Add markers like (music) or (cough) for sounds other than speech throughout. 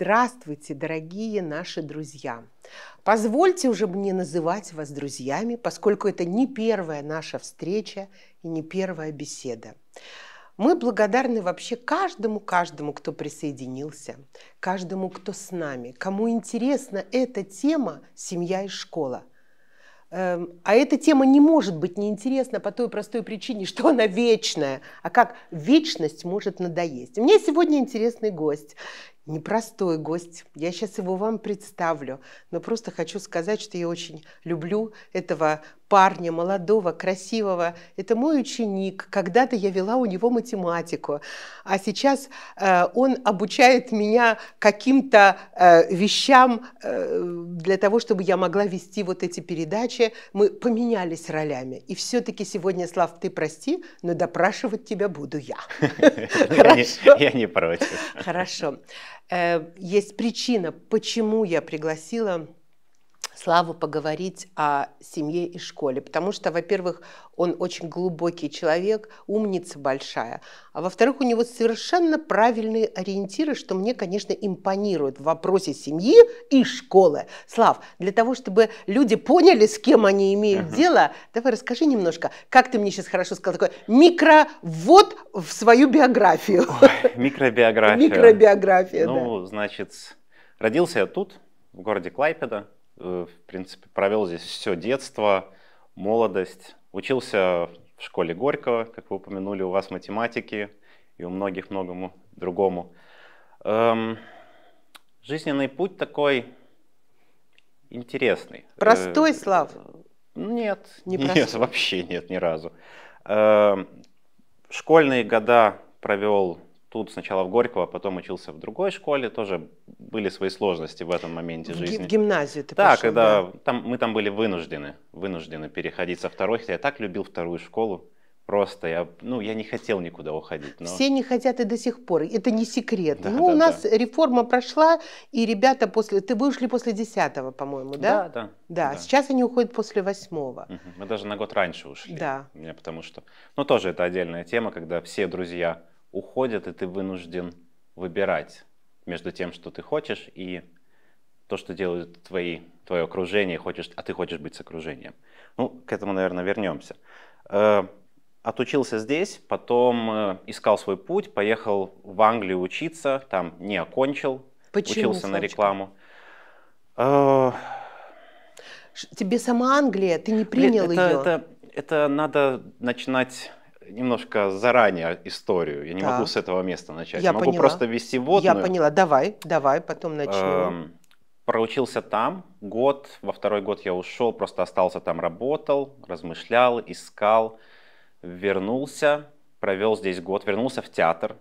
Здравствуйте, дорогие наши друзья! Позвольте уже мне называть вас друзьями, поскольку это не первая наша встреча и не первая беседа. Мы благодарны вообще каждому, каждому, кто присоединился, каждому, кто с нами, кому интересна эта тема «Семья и школа». Эм, а эта тема не может быть неинтересна по той простой причине, что она вечная. А как вечность может надоесть? У меня сегодня интересный гость непростой гость. Я сейчас его вам представлю, но просто хочу сказать, что я очень люблю этого парня, молодого, красивого. Это мой ученик. Когда-то я вела у него математику, а сейчас э, он обучает меня каким-то э, вещам э, для того, чтобы я могла вести вот эти передачи. Мы поменялись ролями. И все-таки сегодня, Слав, ты прости, но допрашивать тебя буду я. (laughs) (laughs) Я не против. Хорошо. Э, есть причина, почему я пригласила Славу поговорить о семье и школе, потому что, во-первых, он очень глубокий человек, умница большая, а во-вторых, у него совершенно правильные ориентиры, что мне, конечно, импонирует в вопросе семьи и школы. Слав, для того, чтобы люди поняли, с кем они имеют uh-huh. дело, давай расскажи немножко, как ты мне сейчас хорошо сказал, такой микровод в свою биографию. Ой, микробиография. Микробиография, Ну, да. значит, родился я тут, в городе Клайпеда, Э, в принципе, провел здесь все детство, молодость. Учился в школе Горького, как вы упомянули, у вас математики и у многих многому другому. Эм, жизненный путь такой интересный. Простой, э, Слав? Нет, не нет, простой. (laughs) вообще нет ни разу. Эм, школьные года провел тут сначала в Горького, а потом учился в другой школе, тоже были свои сложности в этом моменте в жизни. В гимназию ты да, пошел, когда да? Там, мы там были вынуждены, вынуждены переходить со второй, хотя я так любил вторую школу, просто я, ну, я не хотел никуда уходить. Но... Все не хотят и до сих пор, это не секрет. Да, ну, да, у нас да. реформа прошла, и ребята после, ты вышли после 10 по-моему, да? Да, да. Да, да. сейчас они уходят после 8 Угу. Мы даже на год раньше ушли. Да. потому что, ну, тоже это отдельная тема, когда все друзья уходят, и ты вынужден выбирать между тем, что ты хочешь, и то, что делают твои, твое окружение, хочешь, а ты хочешь быть с окружением. Ну, к этому, наверное, вернемся. Э, отучился здесь, потом э, искал свой путь, поехал в Англию учиться, там не окончил, Почему, учился Славочка? на рекламу. Э, тебе сама Англия, ты не принял это, ее. Это, это надо начинать немножко заранее историю. Я не так. могу с этого места начать. Я могу поняла. просто вести водную. Я поняла. Давай, давай, потом эм, начнем. Проучился там год, во второй год я ушел, просто остался там, работал, размышлял, искал, вернулся, провел здесь год, вернулся в театр,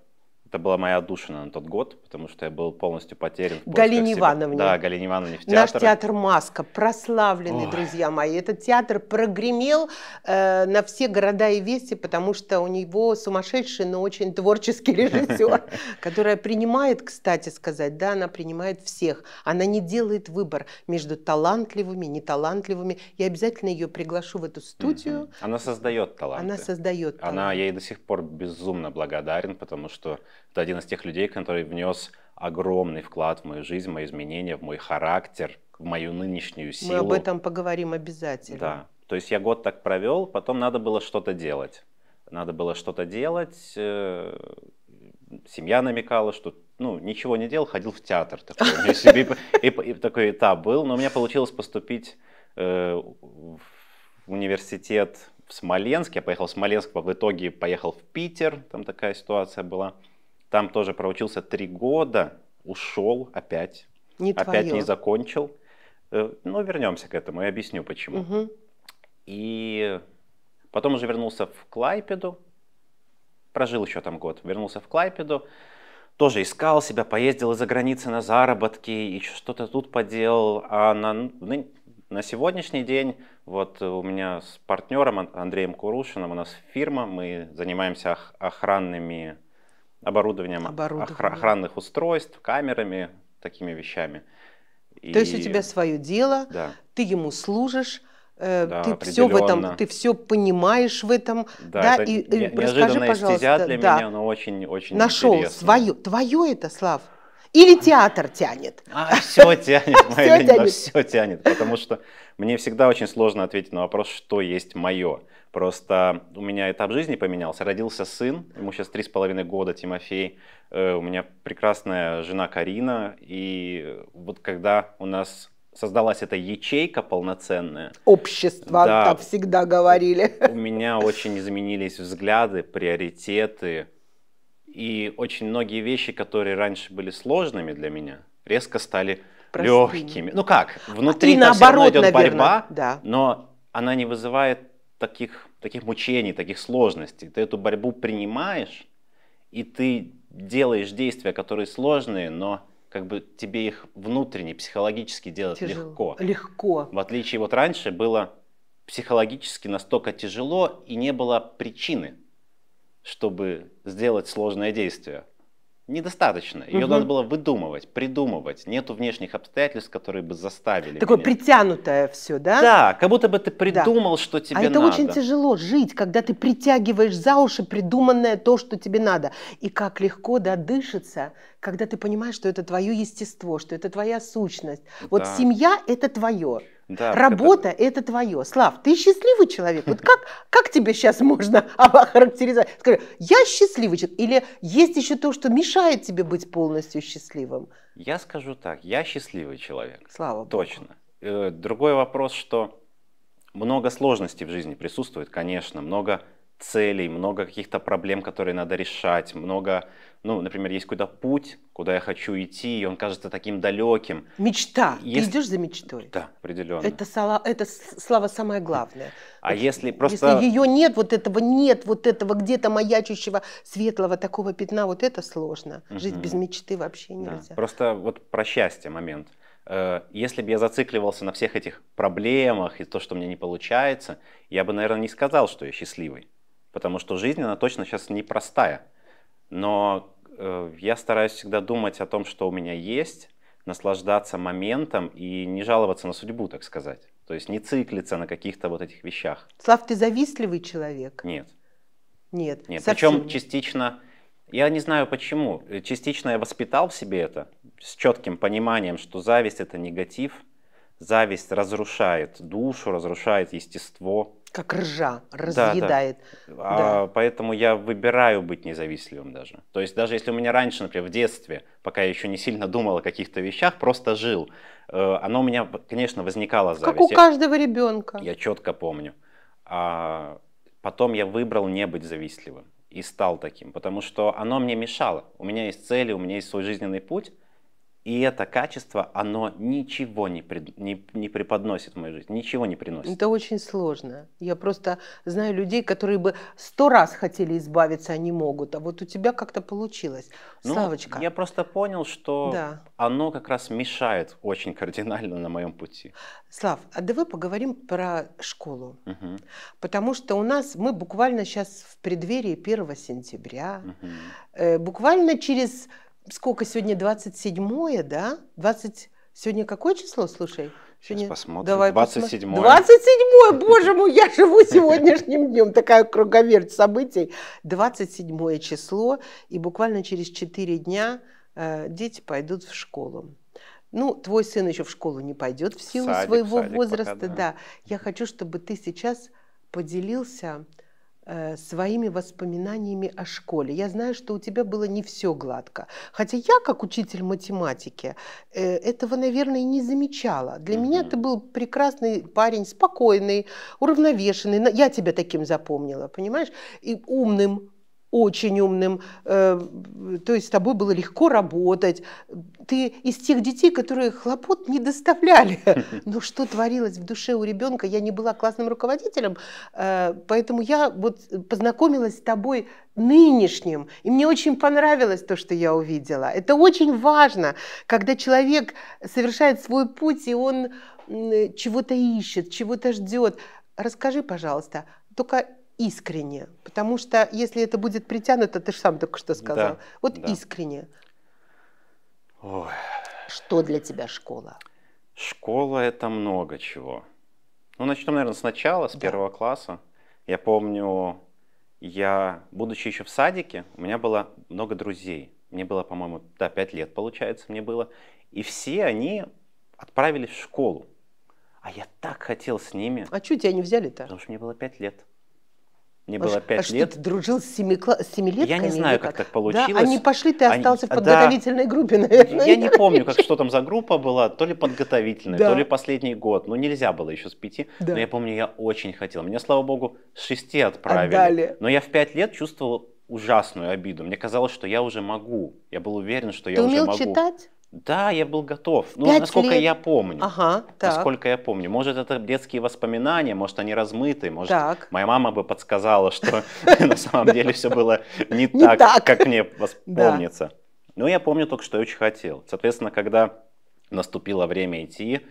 это была моя отдушина на тот год, потому что я был полностью потерян. В Галине Ивановне. Да, Галине Ивановне в театр. Наш театр «Маска», прославленный, Ой. друзья мои. Этот театр прогремел э, на все города и вести, потому что у него сумасшедший, но очень творческий (laughs) режиссер, (laughs) которая принимает, кстати сказать, да, она принимает всех. Она не делает выбор между талантливыми, неталантливыми. Я обязательно ее приглашу в эту студию. Она создает таланты. Она создает таланты. Она, я ей до сих пор безумно благодарен, потому что это один из тех людей, который внес огромный вклад в мою жизнь, в мои изменения, в мой характер, в мою нынешнюю силу. Мы об этом поговорим обязательно. Да. То есть я год так провел, потом надо было что-то делать. Надо было что-то делать. Э, семья намекала, что ну, ничего не делал, ходил в театр. Такой, (laughs) себе, и, и, такой этап был. Но у меня получилось поступить э, в университет в Смоленск. Я поехал в Смоленск, в итоге поехал в Питер. Там такая ситуация была. Там тоже проучился три года, ушел опять, не опять твое. не закончил. Э, Но ну, вернемся к этому и объясню почему. Угу. И потом уже вернулся в Клайпеду, прожил еще там год, вернулся в Клайпеду, тоже искал себя, поездил из-за границы на заработки и что-то тут поделал. А на, на сегодняшний день вот у меня с партнером Андреем Курушиным у нас фирма, мы занимаемся охранными оборудованием, оборудованием. охранных устройств, камерами, такими вещами. И... То есть у тебя свое дело, да. ты ему служишь, э, да, ты все в этом, ты все понимаешь в этом, да, да это и, и э, расскажи, пожалуйста, для да, меня, но очень, очень нашел интересно. свое, твое это, Слав. Или театр тянет? А, все тянет, (laughs) моя все, тянет. все тянет. Потому что мне всегда очень сложно ответить на вопрос, что есть мое. Просто у меня этап жизни поменялся. Родился сын, ему сейчас три с половиной года, Тимофей. Э, у меня прекрасная жена Карина. И вот когда у нас создалась эта ячейка полноценная. Общество, да, так всегда говорили. У меня очень изменились взгляды, приоритеты, и очень многие вещи, которые раньше были сложными для меня, резко стали Простыми. легкими. Ну как, а, внутри а наоборот, идет наверное. борьба, да. но она не вызывает таких, таких мучений, таких сложностей. Ты эту борьбу принимаешь, и ты делаешь действия, которые сложные, но как бы тебе их внутренне, психологически делать Тяжело. легко. Легко. В отличие вот раньше было психологически настолько тяжело и не было причины чтобы сделать сложное действие. Недостаточно. Ее угу. надо было выдумывать, придумывать. Нету внешних обстоятельств, которые бы заставили. Такое меня. притянутое все, да? Да, как будто бы ты придумал, да. что тебе а это надо. это очень тяжело жить, когда ты притягиваешь за уши придуманное то, что тебе надо. И как легко да, дышится, когда ты понимаешь, что это твое естество, что это твоя сущность. Вот да. семья – это твое. Да, Работа это... – это твое. Слав, ты счастливый человек? Вот как, как тебе сейчас можно (laughs) охарактеризовать? Скажи, я счастливый человек? Или есть еще то, что мешает тебе быть полностью счастливым? Я скажу так, я счастливый человек. Слава Богу. Точно. Э, другой вопрос, что много сложностей в жизни присутствует, конечно, много целей, много каких-то проблем, которые надо решать, много ну, например, есть какой-то путь, куда я хочу идти, и он кажется таким далеким. Мечта. Если... Ты идешь за мечтой? Да, определенно. Это, сала... это слава самое главное. А вот, если просто... Если ее нет, вот этого нет, вот этого где-то маячущего светлого такого пятна, вот это сложно. Угу. Жить без мечты вообще нельзя. Да. Просто вот про счастье момент. Э, если бы я зацикливался на всех этих проблемах и то, что мне не получается, я бы, наверное, не сказал, что я счастливый. Потому что жизнь, она точно сейчас непростая. Но Э, я стараюсь всегда думать о том, что у меня есть, наслаждаться моментом и не жаловаться на судьбу, так сказать. То есть не циклиться на каких-то вот этих вещах. Слав, ты завистливый человек? Нет. Нет. Нет. Причем частично, я не знаю почему, э, частично я воспитал в себе это с четким пониманием, что зависть это негатив, зависть разрушает душу, разрушает естество, как ржа, разъедает. Да, да. А да. А, поэтому я выбираю быть независимым даже. То есть даже если у меня раньше, например, в детстве, пока я еще не сильно думал о каких-то вещах, просто жил, э, оно у меня, конечно, возникало зависть. Как у каждого ребенка. Я, я четко помню. А потом я выбрал не быть завистливым и стал таким, потому что оно мне мешало. У меня есть цели, у меня есть свой жизненный путь, и это качество, оно ничего не, пред, не, не преподносит в мою жизнь, ничего не приносит. Это очень сложно. Я просто знаю людей, которые бы сто раз хотели избавиться, а не могут. А вот у тебя как-то получилось. Ну, Славочка. Я просто понял, что да. оно как раз мешает очень кардинально на моем пути. Слав, а давай поговорим про школу. Угу. Потому что у нас, мы буквально сейчас в преддверии 1 сентября, угу. э, буквально через сколько сегодня, 27-е, да? 20... Сегодня какое число, слушай? Сейчас посмотрим. Давай 27 -е. 27 -е, боже мой, я живу сегодняшним днем. Такая круговерть событий. 27 число, и буквально через 4 дня э, дети пойдут в школу. Ну, твой сын еще в школу не пойдет в силу садик, своего садик возраста. Пока, да. да. Я хочу, чтобы ты сейчас поделился Э, своими воспоминаниями о школе. Я знаю, что у тебя было не все гладко. Хотя я, как учитель математики, э, этого, наверное, не замечала. Для mm-hmm. меня ты был прекрасный парень, спокойный, уравновешенный. Я тебя таким запомнила, понимаешь? И умным, очень умным, э, то есть с тобой было легко работать. Ты из тех детей, которые хлопот не доставляли. (laughs) Но что творилось в душе у ребенка? Я не была классным руководителем, э, поэтому я вот познакомилась с тобой нынешним, и мне очень понравилось то, что я увидела. Это очень важно, когда человек совершает свой путь, и он чего-то ищет, чего-то ждет. Расскажи, пожалуйста, только искренне. Потому что если это будет притянуто, ты же сам только что сказал. Да, вот да. искренне. Ой. Что для тебя школа? Школа это много чего. Ну, начнем, наверное, сначала, с да. первого класса. Я помню, я, будучи еще в садике, у меня было много друзей. Мне было, по-моему, да, 5 лет, получается, мне было. И все они отправились в школу. А я так хотел с ними. А что тебя не взяли-то? Потому что мне было 5 лет. Мне было пять а лет. Что, ты дружил с, семи, с семилетками? Я не знаю, как? как так получилось. Да, они пошли, ты остался они... в подготовительной да. группе, наверное. Я не помню, как что там за группа была, то ли подготовительная, да. то ли последний год. Ну, нельзя было еще с пяти, да. но я помню, я очень хотел. Меня, слава богу, с шести отправили. Отдали. Но я в пять лет чувствовал ужасную обиду. Мне казалось, что я уже могу. Я был уверен, что ты я уже могу. Ты умел читать? Да, я был готов. Ну, насколько лет. я помню. Ага, так. Насколько я помню. Может, это детские воспоминания, может, они размыты, может, так. моя мама бы подсказала, что (laughs) на самом деле все было не так, как мне (laughs) помнится. Но ну, я помню только, что я очень хотел. Соответственно, когда наступило время идти,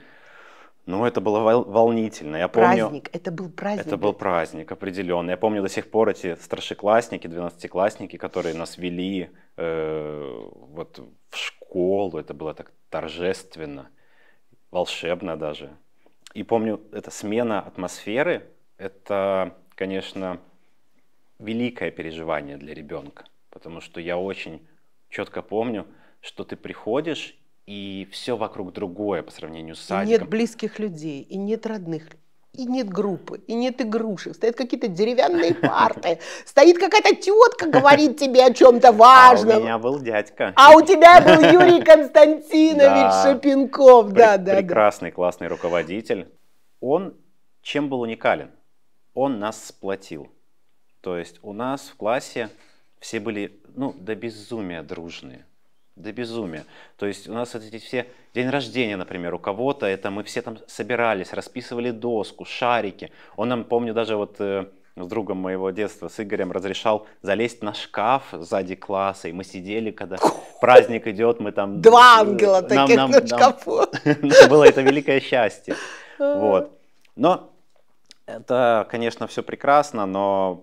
ну, это было волнительно. Я помню, это был праздник. Это был праздник определенный. Я помню до сих пор эти старшеклассники, двенадцатиклассники, которые нас вели э, вот в школу. Это было так торжественно, волшебно даже. И помню, эта смена атмосферы, это, конечно, великое переживание для ребенка. Потому что я очень четко помню, что ты приходишь и все вокруг другое по сравнению с садиком. И нет близких людей, и нет родных, и нет группы, и нет игрушек, стоят какие-то деревянные (laughs) парты, стоит какая-то тетка, говорит тебе о чем-то важном. А у меня был дядька. А у тебя был (laughs) Юрий Константинович Шапенков, да, да. Прекрасный, классный руководитель. Он чем был уникален? Он нас сплотил. То есть у нас в классе все были, ну, до безумия дружные до безумия. То есть у нас эти все день рождения, например, у кого-то, это мы все там собирались, расписывали доску, шарики. Он нам, помню, даже вот э, с другом моего детства, с Игорем, разрешал залезть на шкаф сзади класса, и мы сидели, когда (laughs) праздник идет, мы там... Два э, ангела нам, таких нам, на шкафу. Нам (laughs) было это великое счастье. А. Вот. Но это, конечно, все прекрасно, но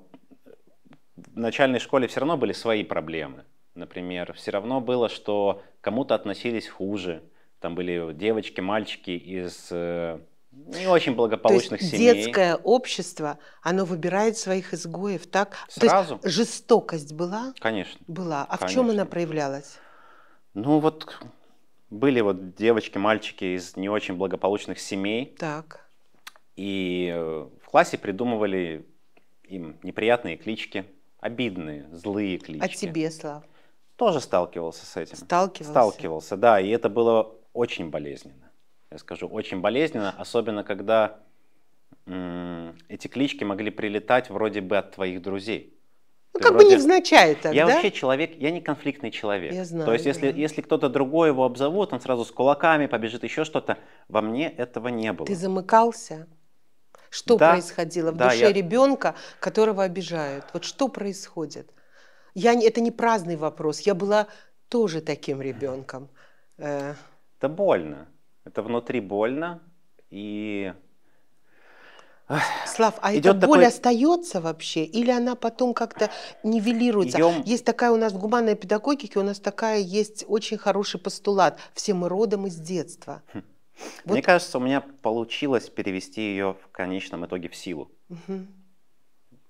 в начальной школе все равно были свои проблемы например, все равно было, что кому-то относились хуже. Там были девочки, мальчики из э, не очень благополучных то есть семей. Детское общество, оно выбирает своих изгоев так. Сразу. То есть жестокость была? Конечно. Была. А Конечно. в чем она проявлялась? Ну вот были вот девочки, мальчики из не очень благополучных семей. Так. И э, в классе придумывали им неприятные клички, обидные, злые а клички. А тебе, Слав? Тоже сталкивался с этим. Сталкивался. Сталкивался, да, и это было очень болезненно. Я скажу, очень болезненно, особенно когда эти клички могли прилетать вроде бы от твоих друзей. Ну, как вроде... бы невзначай так, Я да? вообще человек, я не конфликтный человек. Я знаю. То есть, да. если, если кто-то другой его обзовут, он сразу с кулаками побежит, еще что-то. Во мне этого не было. Ты замыкался? Что да, происходило в да, душе я... ребенка, которого обижают? Вот что происходит? Я, это не праздный вопрос. Я была тоже таким ребенком. Э. Это больно. Это внутри больно. И Слав, а Идет эта такой... боль остается вообще? Или она потом как-то нивелируется? Идем... Есть такая у нас в гуманной педагогике, у нас такая есть очень хороший постулат. Все мы родом из детства. Хм. Вот... Мне кажется, у меня получилось перевести ее в конечном итоге в силу. Угу.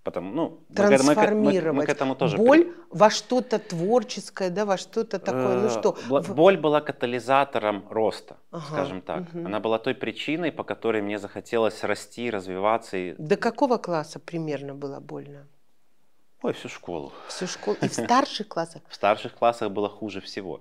Потому, ну, трансформировать мы, мы, мы к этому тоже боль при... во что-то творческое, да, во что-то такое, ну э, что? Боль была катализатором роста, ага, скажем так. Угу. Она была той причиной, по которой мне захотелось расти, развиваться. И... До какого класса примерно было больно? Ой, всю школу. Всю школу. И в (laughs) старших классах? В старших классах было хуже всего.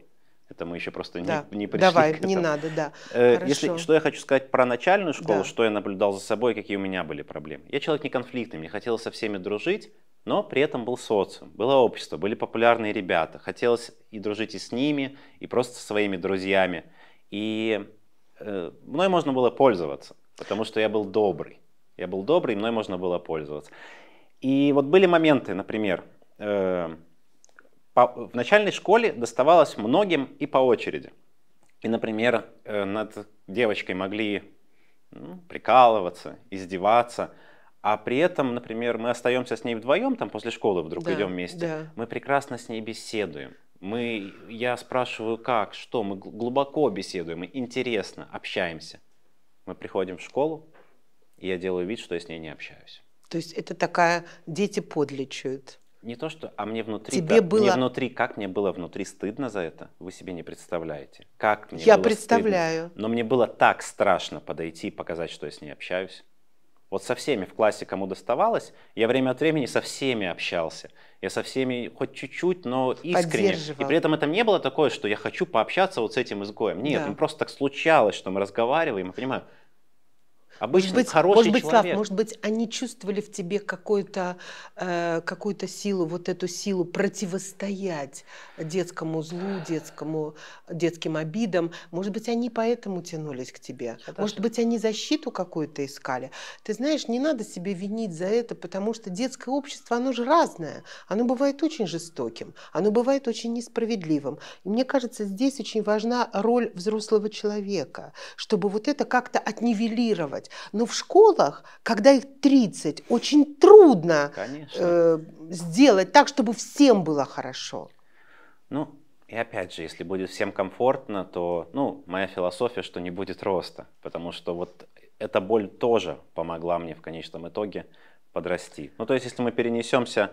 Это мы еще просто да. не, не пришли Давай, к этому. не надо, да. Э, Хорошо. Если, что я хочу сказать про начальную школу, да. что я наблюдал за собой, какие у меня были проблемы. Я человек не конфликтный, мне хотелось со всеми дружить, но при этом был социум, было общество, были популярные ребята. Хотелось и дружить и с ними, и просто со своими друзьями. И э, мной можно было пользоваться, потому что я был добрый. Я был добрый, мной можно было пользоваться. И вот были моменты, например, э, в начальной школе доставалось многим и по очереди. И, например, э, над девочкой могли ну, прикалываться, издеваться, а при этом, например, мы остаемся с ней вдвоем, там после школы вдруг да, идем вместе, да. мы прекрасно с ней беседуем. Мы, я спрашиваю, как, что, мы глубоко беседуем, мы интересно общаемся. Мы приходим в школу, и я делаю вид, что я с ней не общаюсь. То есть это такая дети подличают. Не то, что, а мне внутри, Тебе да, было... мне внутри, как мне было внутри стыдно за это, вы себе не представляете. Как мне Я было представляю. Стыдно. Но мне было так страшно подойти и показать, что я с ней общаюсь. Вот со всеми в классе, кому доставалось, я время от времени со всеми общался. Я со всеми хоть чуть-чуть, но искренне. И при этом это не было такое, что я хочу пообщаться вот с этим изгоем. Нет, да. Ну просто так случалось, что мы разговариваем, я понимаю, Обычный может быть, хороший может быть, человек. Слав, может быть, они чувствовали в тебе э, какую-то э, какую силу, вот эту силу противостоять детскому злу, детскому, детским обидам. Может быть, они поэтому тянулись к тебе. Это может же. быть, они защиту какую-то искали. Ты знаешь, не надо себе винить за это, потому что детское общество, оно же разное. Оно бывает очень жестоким, оно бывает очень несправедливым. И мне кажется, здесь очень важна роль взрослого человека, чтобы вот это как-то отнивелировать, но в школах, когда их 30, очень трудно э, сделать так, чтобы всем было хорошо. Ну, и опять же, если будет всем комфортно, то, ну, моя философия, что не будет роста, потому что вот эта боль тоже помогла мне в конечном итоге подрасти. Ну, то есть, если мы перенесемся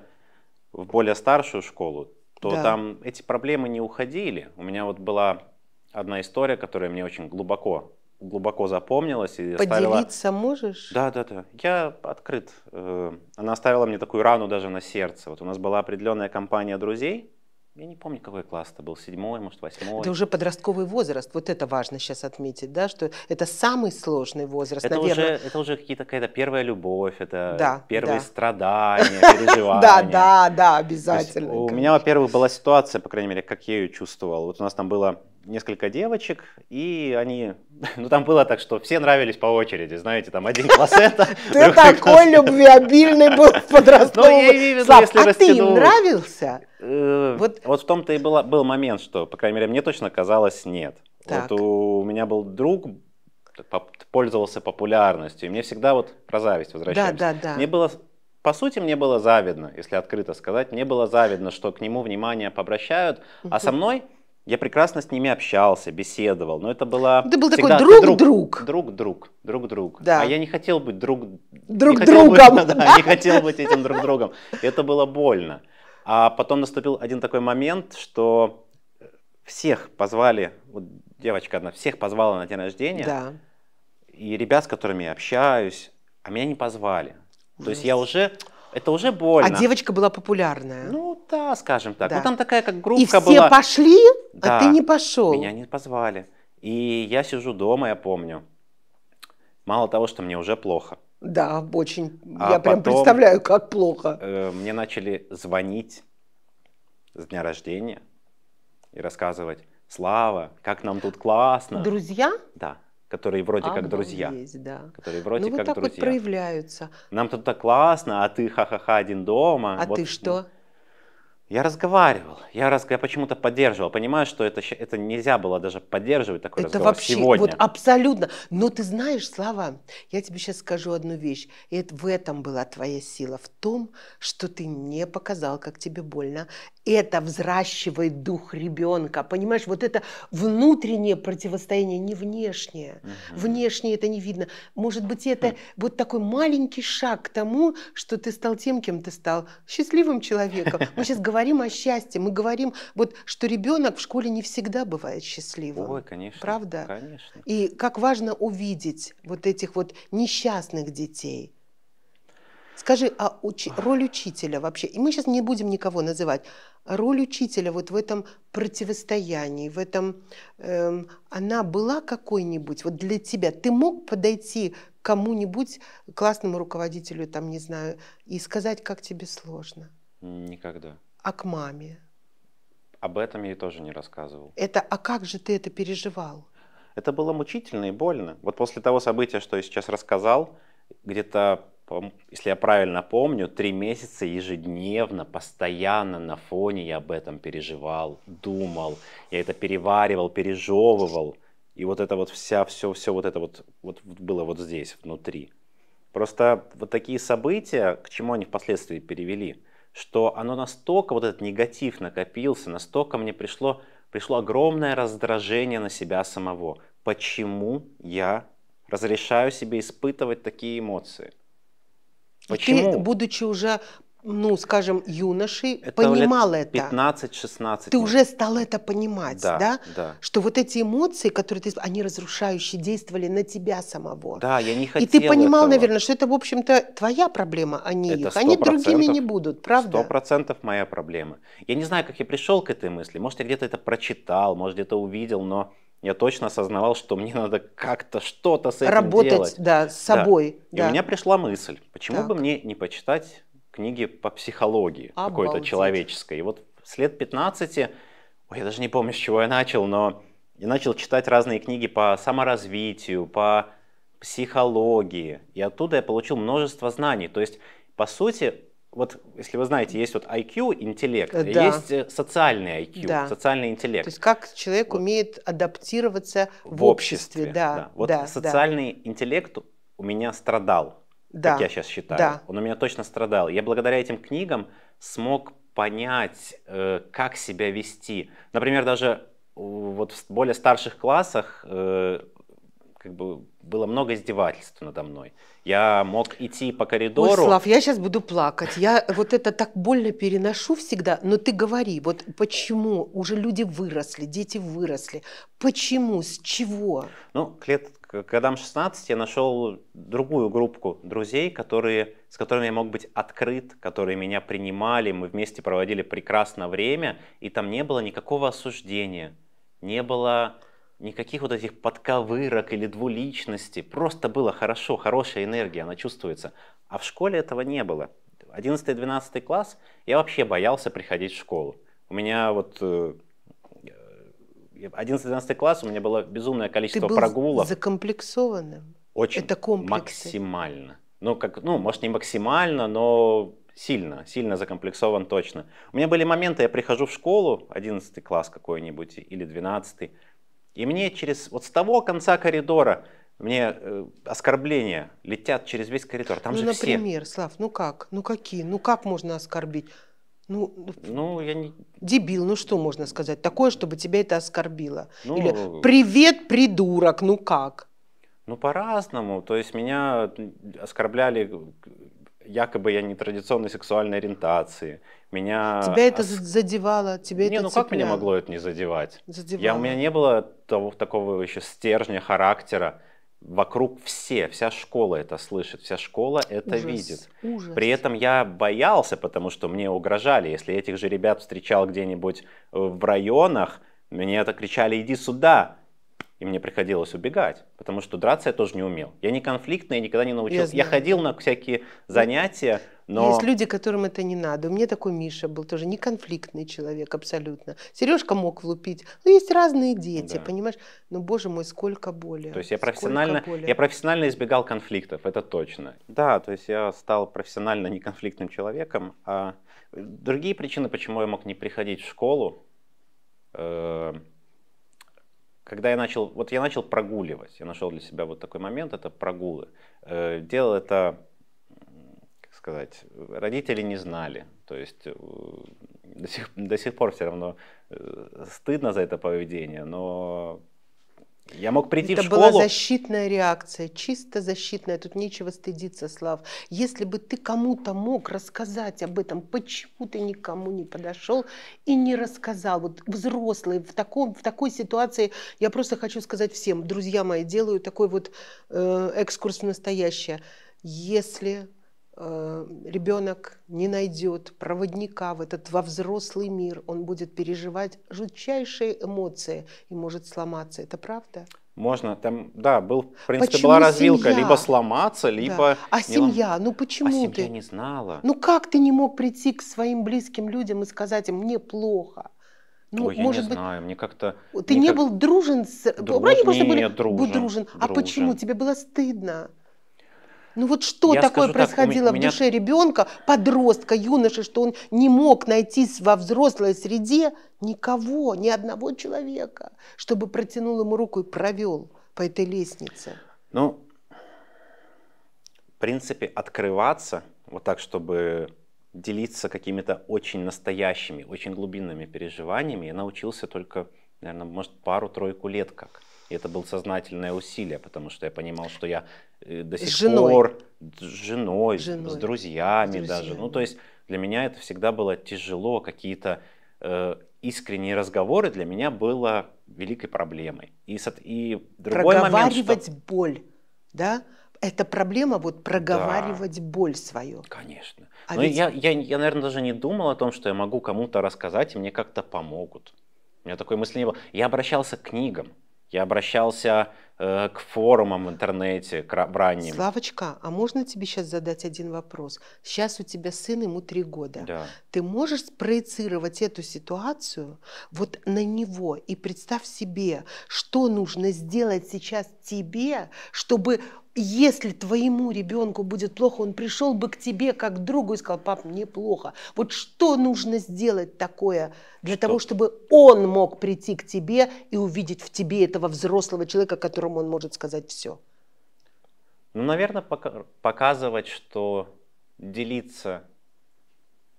в более старшую школу, то да. там эти проблемы не уходили. У меня вот была одна история, которая мне очень глубоко глубоко запомнилась. И оставила. Поделиться можешь? Да, да, да. Я открыт. Э, она оставила мне такую рану даже на сердце. Вот у нас была определенная компания друзей. Я не помню, какой класс это был, седьмой, может, восьмой. Это уже подростковый возраст, вот это важно сейчас отметить, да, что это самый сложный возраст, это наверное. Уже, это уже какие-то, какая-то первая любовь, это да, первые да. страдания, (laughs) переживания. Да, да, да, обязательно. У меня, во-первых, была ситуация, по крайней мере, как я ее чувствовал. Вот у нас там было несколько девочек, и они, (laughs) ну там было так, что все нравились по очереди, знаете, там один классета. (laughs) Ты такой любвеобильный был в (laughs) ну, подростковом. Слав, а, а ты им нравился? Э, вот в том-то и был момент, что, по крайней мере, мне точно казалось нет. Вот у меня был друг, пользовался популярностью, и мне всегда вот про зависть возвращаемся. Да, да, да. Мне было по сути, мне было завидно, если открыто сказать, мне было завидно, что к нему внимание обращают, а со мной я прекрасно с ними общался, беседовал, но это было. Ты был такой друг-друг. Друг-друг, друг-друг. Да. А я не хотел быть друг... Друг-другом. Да, не (laughs) хотел быть этим друг-другом. Это было больно. А потом наступил один такой момент, что всех позвали, вот девочка одна, всех позвала на день рождения. Да. И ребят, с которыми я общаюсь, а меня не позвали. То есть я уже это уже а больно. А девочка была популярная. Ну да, скажем так. Ну, да. Ну там такая как группа была. И все была. пошли, а да. а ты не пошел. Меня не позвали. И я сижу дома, я помню. Мало того, что мне уже плохо. Да, очень. А я потом, прям представляю, как плохо. Э, мне начали звонить с дня рождения и рассказывать, Слава, как нам тут классно. Друзья? Да которые вроде Обалдеть, как друзья. да. Которые ну, вроде ну, вот как так друзья. Вот проявляются. Нам тут так классно, а ты ха-ха-ха один дома. А вот, ты что? Я разговаривал, я, раз, я почему-то поддерживал. Понимаю, что это, это нельзя было даже поддерживать такой это разговор вообще, сегодня. Вот абсолютно. Но ты знаешь, Слава, я тебе сейчас скажу одну вещь. И это, в этом была твоя сила, в том, что ты не показал, как тебе больно. Это взращивает дух ребенка. Понимаешь, вот это внутреннее противостояние, не внешнее. Угу. Внешне это не видно. Может быть, это хм. вот такой маленький шаг к тому, что ты стал тем, кем ты стал. Счастливым человеком. Мы сейчас говорим говорим о счастье, мы говорим, вот, что ребенок в школе не всегда бывает счастливым. Ой, конечно. Правда? Конечно. И как важно увидеть вот этих вот несчастных детей. Скажи, а уч... роль учителя вообще, и мы сейчас не будем никого называть, роль учителя вот в этом противостоянии, в этом, эм, она была какой-нибудь, вот для тебя, ты мог подойти к кому-нибудь, классному руководителю, там, не знаю, и сказать, как тебе сложно? Никогда а к маме. Об этом я ей тоже не рассказывал. Это, а как же ты это переживал? Это было мучительно и больно. Вот после того события, что я сейчас рассказал, где-то, если я правильно помню, три месяца ежедневно, постоянно на фоне я об этом переживал, думал, я это переваривал, пережевывал. И вот это вот вся, все, все вот это вот, вот было вот здесь, внутри. Просто вот такие события, к чему они впоследствии перевели – что оно настолько, вот этот негатив накопился, настолько мне пришло, пришло огромное раздражение на себя самого. Почему я разрешаю себе испытывать такие эмоции? Почему? И ты, будучи уже ну, скажем, юношей, это понимал лет 15, 16 это. Ты уже стал это понимать, да, да? да? Что вот эти эмоции, которые ты, они разрушающие, действовали на тебя самого. Да, я не хотел И ты понимал, этого. наверное, что это, в общем-то, твоя проблема, а не это их. Они другими не будут, правда? Сто процентов моя проблема. Я не знаю, как я пришел к этой мысли. Может, я где-то это прочитал, может, где-то увидел, но я точно осознавал, что мне надо как-то что-то с этим Работать, делать. да, с собой. Да. И да. у меня пришла мысль, почему так. бы мне не почитать книги по психологии какой-то человеческой. И вот с лет 15, ой, я даже не помню, с чего я начал, но я начал читать разные книги по саморазвитию, по психологии. И оттуда я получил множество знаний. То есть, по сути, вот если вы знаете, есть вот IQ, интеллект, э, да. есть э, социальный IQ, да. социальный интеллект. То есть как человек вот. умеет адаптироваться в, в обществе. обществе да. Да. Вот да, социальный да. интеллект у меня страдал да. как я сейчас считаю. Да. Он у меня точно страдал. Я благодаря этим книгам смог понять, э, как себя вести. Например, даже вот в более старших классах э, как бы было много издевательств надо мной. Я мог идти по коридору. Ой, Слав, я сейчас буду плакать. Я вот это так больно переношу всегда. Но ты говори, вот почему уже люди выросли, дети выросли. Почему, с чего? Ну, лет к годам 16 я нашел другую группу друзей, которые, с которыми я мог быть открыт, которые меня принимали, мы вместе проводили прекрасное время, и там не было никакого осуждения, не было никаких вот этих подковырок или двуличности. Просто было хорошо, хорошая энергия, она чувствуется. А в школе этого не было. 11-12 класс я вообще боялся приходить в школу. У меня вот э, 11-12 класс, у меня было безумное количество Ты был прогулов. закомплексованным. Очень. Это комплексы. Максимально. Ну, как, ну, может, не максимально, но сильно, сильно закомплексован точно. У меня были моменты, я прихожу в школу, 11 класс какой-нибудь или 12, и мне через, вот с того конца коридора, мне э, оскорбления летят через весь коридор. Там ну, же например, все. Слав, ну как? Ну какие? Ну как можно оскорбить? Ну, ну, я не... Дебил, ну что можно сказать? Такое, чтобы тебя это оскорбило. Ну, Или «Привет, придурок, ну как?» Ну, по-разному. То есть меня оскорбляли, якобы я нетрадиционной сексуальной ориентации. Меня... Тебя это ос... задевало, тебе не, это ну цепляло. как меня могло это не задевать? Задевало. Я, у меня не было того, такого еще стержня характера, вокруг все, вся школа это слышит, вся школа это ужас, видит. Ужас. При этом я боялся, потому что мне угрожали. Если этих же ребят встречал где-нибудь э, в районах, мне это кричали «иди сюда», и мне приходилось убегать, потому что драться я тоже не умел. Я не конфликтный, я никогда не научился. Я, я ходил на всякие ну, занятия, но... Есть люди, которым это не надо. У меня такой Миша был тоже не конфликтный человек абсолютно. Сережка мог влупить. Ну, есть разные дети, да. понимаешь? Но ну, боже мой, сколько боли. То есть я профессионально, я профессионально избегал конфликтов, это точно. Да, то есть я стал профессионально неконфликтным человеком. А другие причины, почему я мог не приходить в школу, э когда я начал, вот я начал прогуливать, я нашел для себя вот такой момент, это прогулы. Э, делал это сказать, родители не знали. То есть э, до сих, до сих пор все равно э, стыдно за это поведение, но я мог прийти это в школу. Это была защитная реакция, чисто защитная. Тут нечего стыдиться, Слав. Если бы ты кому-то мог рассказать об этом, почему ты никому не подошел и не рассказал? Вот взрослые в, таком, в такой ситуации, я просто хочу сказать всем, друзья мои, делаю такой вот э, экскурс в настоящее. Если Э, ребенок не найдет проводника в этот во взрослый мир, он будет переживать жутчайшие эмоции и может сломаться. Это правда? Можно, там, да, был, в принципе, почему была развилка, семья? либо сломаться, либо... Да. А семья, лом... ну почему а ты? семья не знала. Ну как ты не мог прийти к своим близким людям и сказать им, мне плохо? Ну, Ой, может я не быть, знаю, мне как-то... Ты не как... был дружен с... Друж... Они просто были... Дружен, дружен. А дружен. почему? Тебе было стыдно? Ну вот что Я такое происходило так, у в душе ребенка, подростка, юноши, что он не мог найти во взрослой среде никого, ни одного человека, чтобы протянул ему руку и провел по этой лестнице? Ну, в принципе, открываться вот так, чтобы делиться какими-то очень настоящими, очень глубинными переживаниями, я научился только, наверное, может, пару-тройку лет как. И это было сознательное усилие, потому что я понимал, что я э, до сих женой. пор с женой, женой. С, друзьями с даже. Ну, то есть для меня это всегда было тяжело, какие-то э, искренние разговоры для меня было великой проблемой. И, и другой Проговаривать момент, что... боль, да? Это проблема вот проговаривать да. боль свою. Конечно. А Но ну, ведь... я, я, я, наверное, даже не думал о том, что я могу кому-то рассказать, и мне как-то помогут. У меня такой мысли не было. Я обращался к книгам. Я обращался э, к форумам в интернете, к ранним. Славочка, а можно тебе сейчас задать один вопрос? Сейчас у тебя сын, ему три года. Да. Ты можешь спроецировать эту ситуацию вот на него и представь себе, что нужно сделать сейчас тебе, чтобы если твоему ребенку будет плохо, он пришел бы к тебе как к другу и сказал, пап, мне плохо. Вот что нужно сделать такое для что? того, чтобы он мог прийти к тебе и увидеть в тебе этого взрослого человека, которому он может сказать все? Ну, наверное, пока показывать, что делиться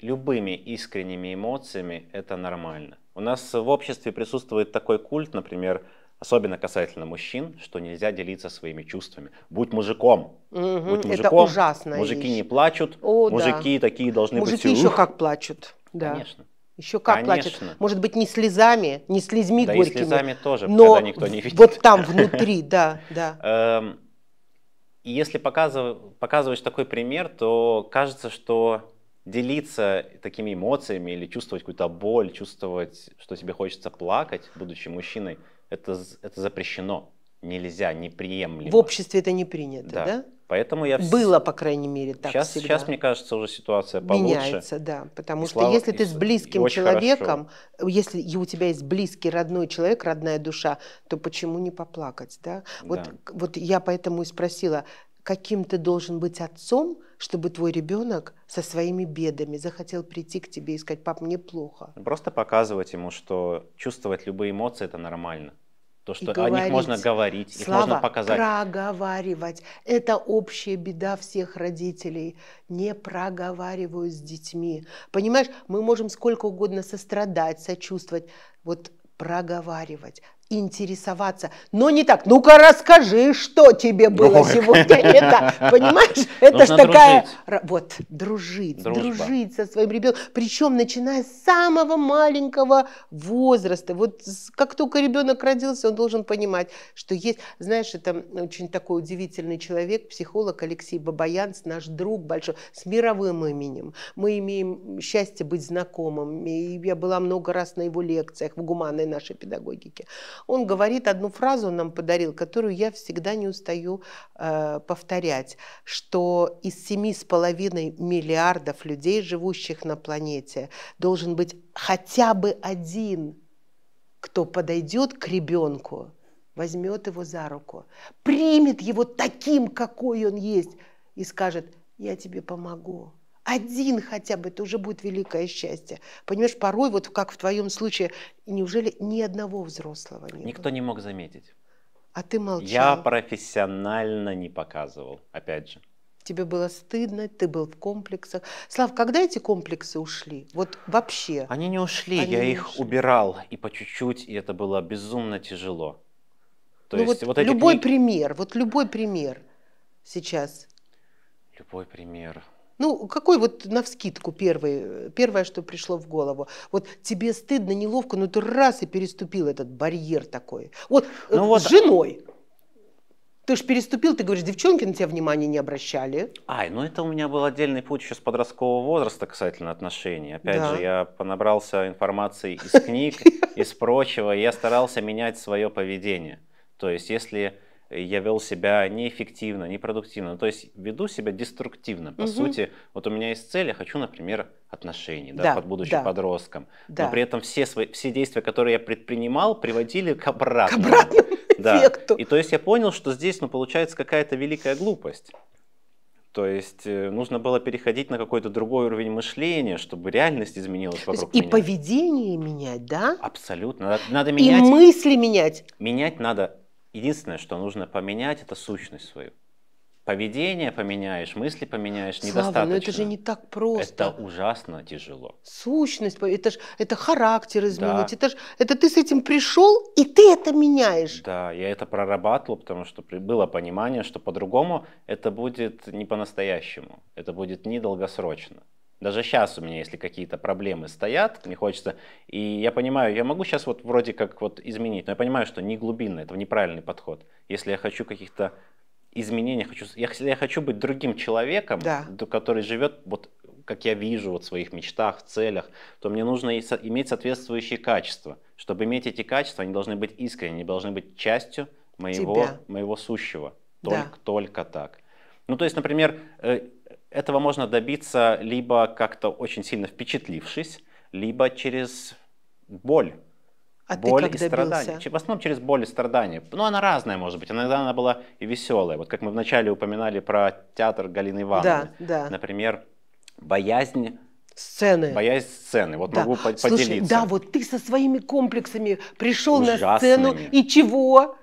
любыми искренними эмоциями – это нормально. У нас в обществе присутствует такой культ, например, – особенно касательно мужчин, что нельзя делиться своими чувствами. Будь мужиком, угу, будь мужиком. Это ужасно. Мужики вещь. не плачут, О, мужики да. такие должны мужики быть. Мужики еще как плачут, да. Конечно. Еще как Конечно. плачут. Может быть, не слезами, не слезьми да горькими. Да и слезами тоже, но когда никто не видит. вот там (laughs) внутри, да, да. Эм, и если показываешь такой пример, то кажется, что делиться такими эмоциями или чувствовать какую-то боль, чувствовать, что тебе хочется плакать, будучи мужчиной – это, это запрещено, нельзя, неприемлемо. В обществе это не принято, да? да? Поэтому я... Было, по крайней мере, так сейчас, всегда. Сейчас, мне кажется, уже ситуация получше. Меняется, да. Потому и что слава, если ты с близким человеком, хорошо. если у тебя есть близкий, родной человек, родная душа, то почему не поплакать, да? Вот, да. вот я поэтому и спросила, каким ты должен быть отцом, чтобы твой ребенок со своими бедами захотел прийти к тебе и сказать, пап, мне плохо. Просто показывать ему, что чувствовать любые эмоции – это нормально. То, что говорить. о них можно говорить, Слава, их можно показать. проговаривать. Это общая беда всех родителей. Не проговаривают с детьми. Понимаешь, мы можем сколько угодно сострадать, сочувствовать. Вот проговаривать интересоваться, но не так. Ну-ка расскажи, что тебе было Ой. сегодня. Это, (laughs) понимаешь, это ж такая... Дружить. Вот, дружить, Дружба. дружить со своим ребенком. Причем начиная с самого маленького возраста. Вот как только ребенок родился, он должен понимать, что есть... Знаешь, это очень такой удивительный человек, психолог Алексей Бабаянц, наш друг большой, с мировым именем. Мы имеем счастье быть знакомыми. И я была много раз на его лекциях в гуманной нашей педагогике он говорит одну фразу, он нам подарил, которую я всегда не устаю э, повторять, что из семи с половиной миллиардов людей, живущих на планете, должен быть хотя бы один, кто подойдет к ребенку, возьмет его за руку, примет его таким, какой он есть, и скажет, я тебе помогу один хотя бы, это уже будет великое счастье. Понимаешь, порой, вот как в твоем случае, неужели ни одного взрослого не Никто было? не мог заметить. А ты молчал. Я профессионально не показывал, опять же. Тебе было стыдно, ты был в комплексах. Слав, когда эти комплексы ушли? Вот вообще? Они не ушли, Они я не их ушли. убирал и по чуть-чуть, и это было безумно тяжело. То ну есть вот, вот любой книги... пример, вот любой пример сейчас. Любой пример. Ну, какой вот на первый, первое, что пришло в голову? Вот тебе стыдно, неловко, но ты раз и переступил этот барьер такой. Вот, э, ну, вот... с женой. Ты же переступил, ты говоришь, девчонки на тебя внимания не обращали. Ай, ну это у меня был отдельный путь еще с подросткового возраста касательно отношений. Опять да. же, я понабрался информации из (laughs) книг, из прочего, и я старался менять свое поведение. То есть, если я вел себя неэффективно, непродуктивно, то есть веду себя деструктивно. По угу. сути, вот у меня есть цель, я хочу, например, отношений да, да, под будущим да, подростком, да. но при этом все, свои, все действия, которые я предпринимал, приводили к обратному. К обратному (laughs) да. эффекту. И то есть я понял, что здесь, ну, получается какая-то великая глупость. То есть э, нужно было переходить на какой-то другой уровень мышления, чтобы реальность изменилась вокруг есть, и меня. И поведение менять, да? Абсолютно. Надо, надо менять. И мысли менять. Менять надо Единственное, что нужно поменять, это сущность свою. Поведение поменяешь, мысли поменяешь, Слава, недостаточно. но это же не так просто. Это ужасно тяжело. Сущность, это же это характер изменить, да. это ж, это ты с этим пришел и ты это меняешь. Да, я это прорабатывал, потому что было понимание, что по-другому это будет не по-настоящему, это будет недолгосрочно. Даже сейчас у меня, если какие-то проблемы стоят, мне хочется, и я понимаю, я могу сейчас вот вроде как вот изменить, но я понимаю, что не глубинно, это неправильный подход. Если я хочу каких-то изменений, хочу, если я хочу быть другим человеком, да. который живет вот как я вижу вот в своих мечтах, целях, то мне нужно иметь соответствующие качества. Чтобы иметь эти качества, они должны быть искренними, они должны быть частью моего, моего сущего. Только, да. только так. Ну, то есть, например, э, этого можно добиться либо как-то очень сильно впечатлившись, либо через боль. А боль ты как и страдания. В основном через боль и страдания. Но ну, она разная может быть. Иногда она была и веселая. Вот как мы вначале упоминали про театр Галины Ивановны. Да, да. Например, боязнь Сцены. Боясь сцены. Вот да. могу Слушай, поделиться. Да, вот ты со своими комплексами пришел на сцену и чего?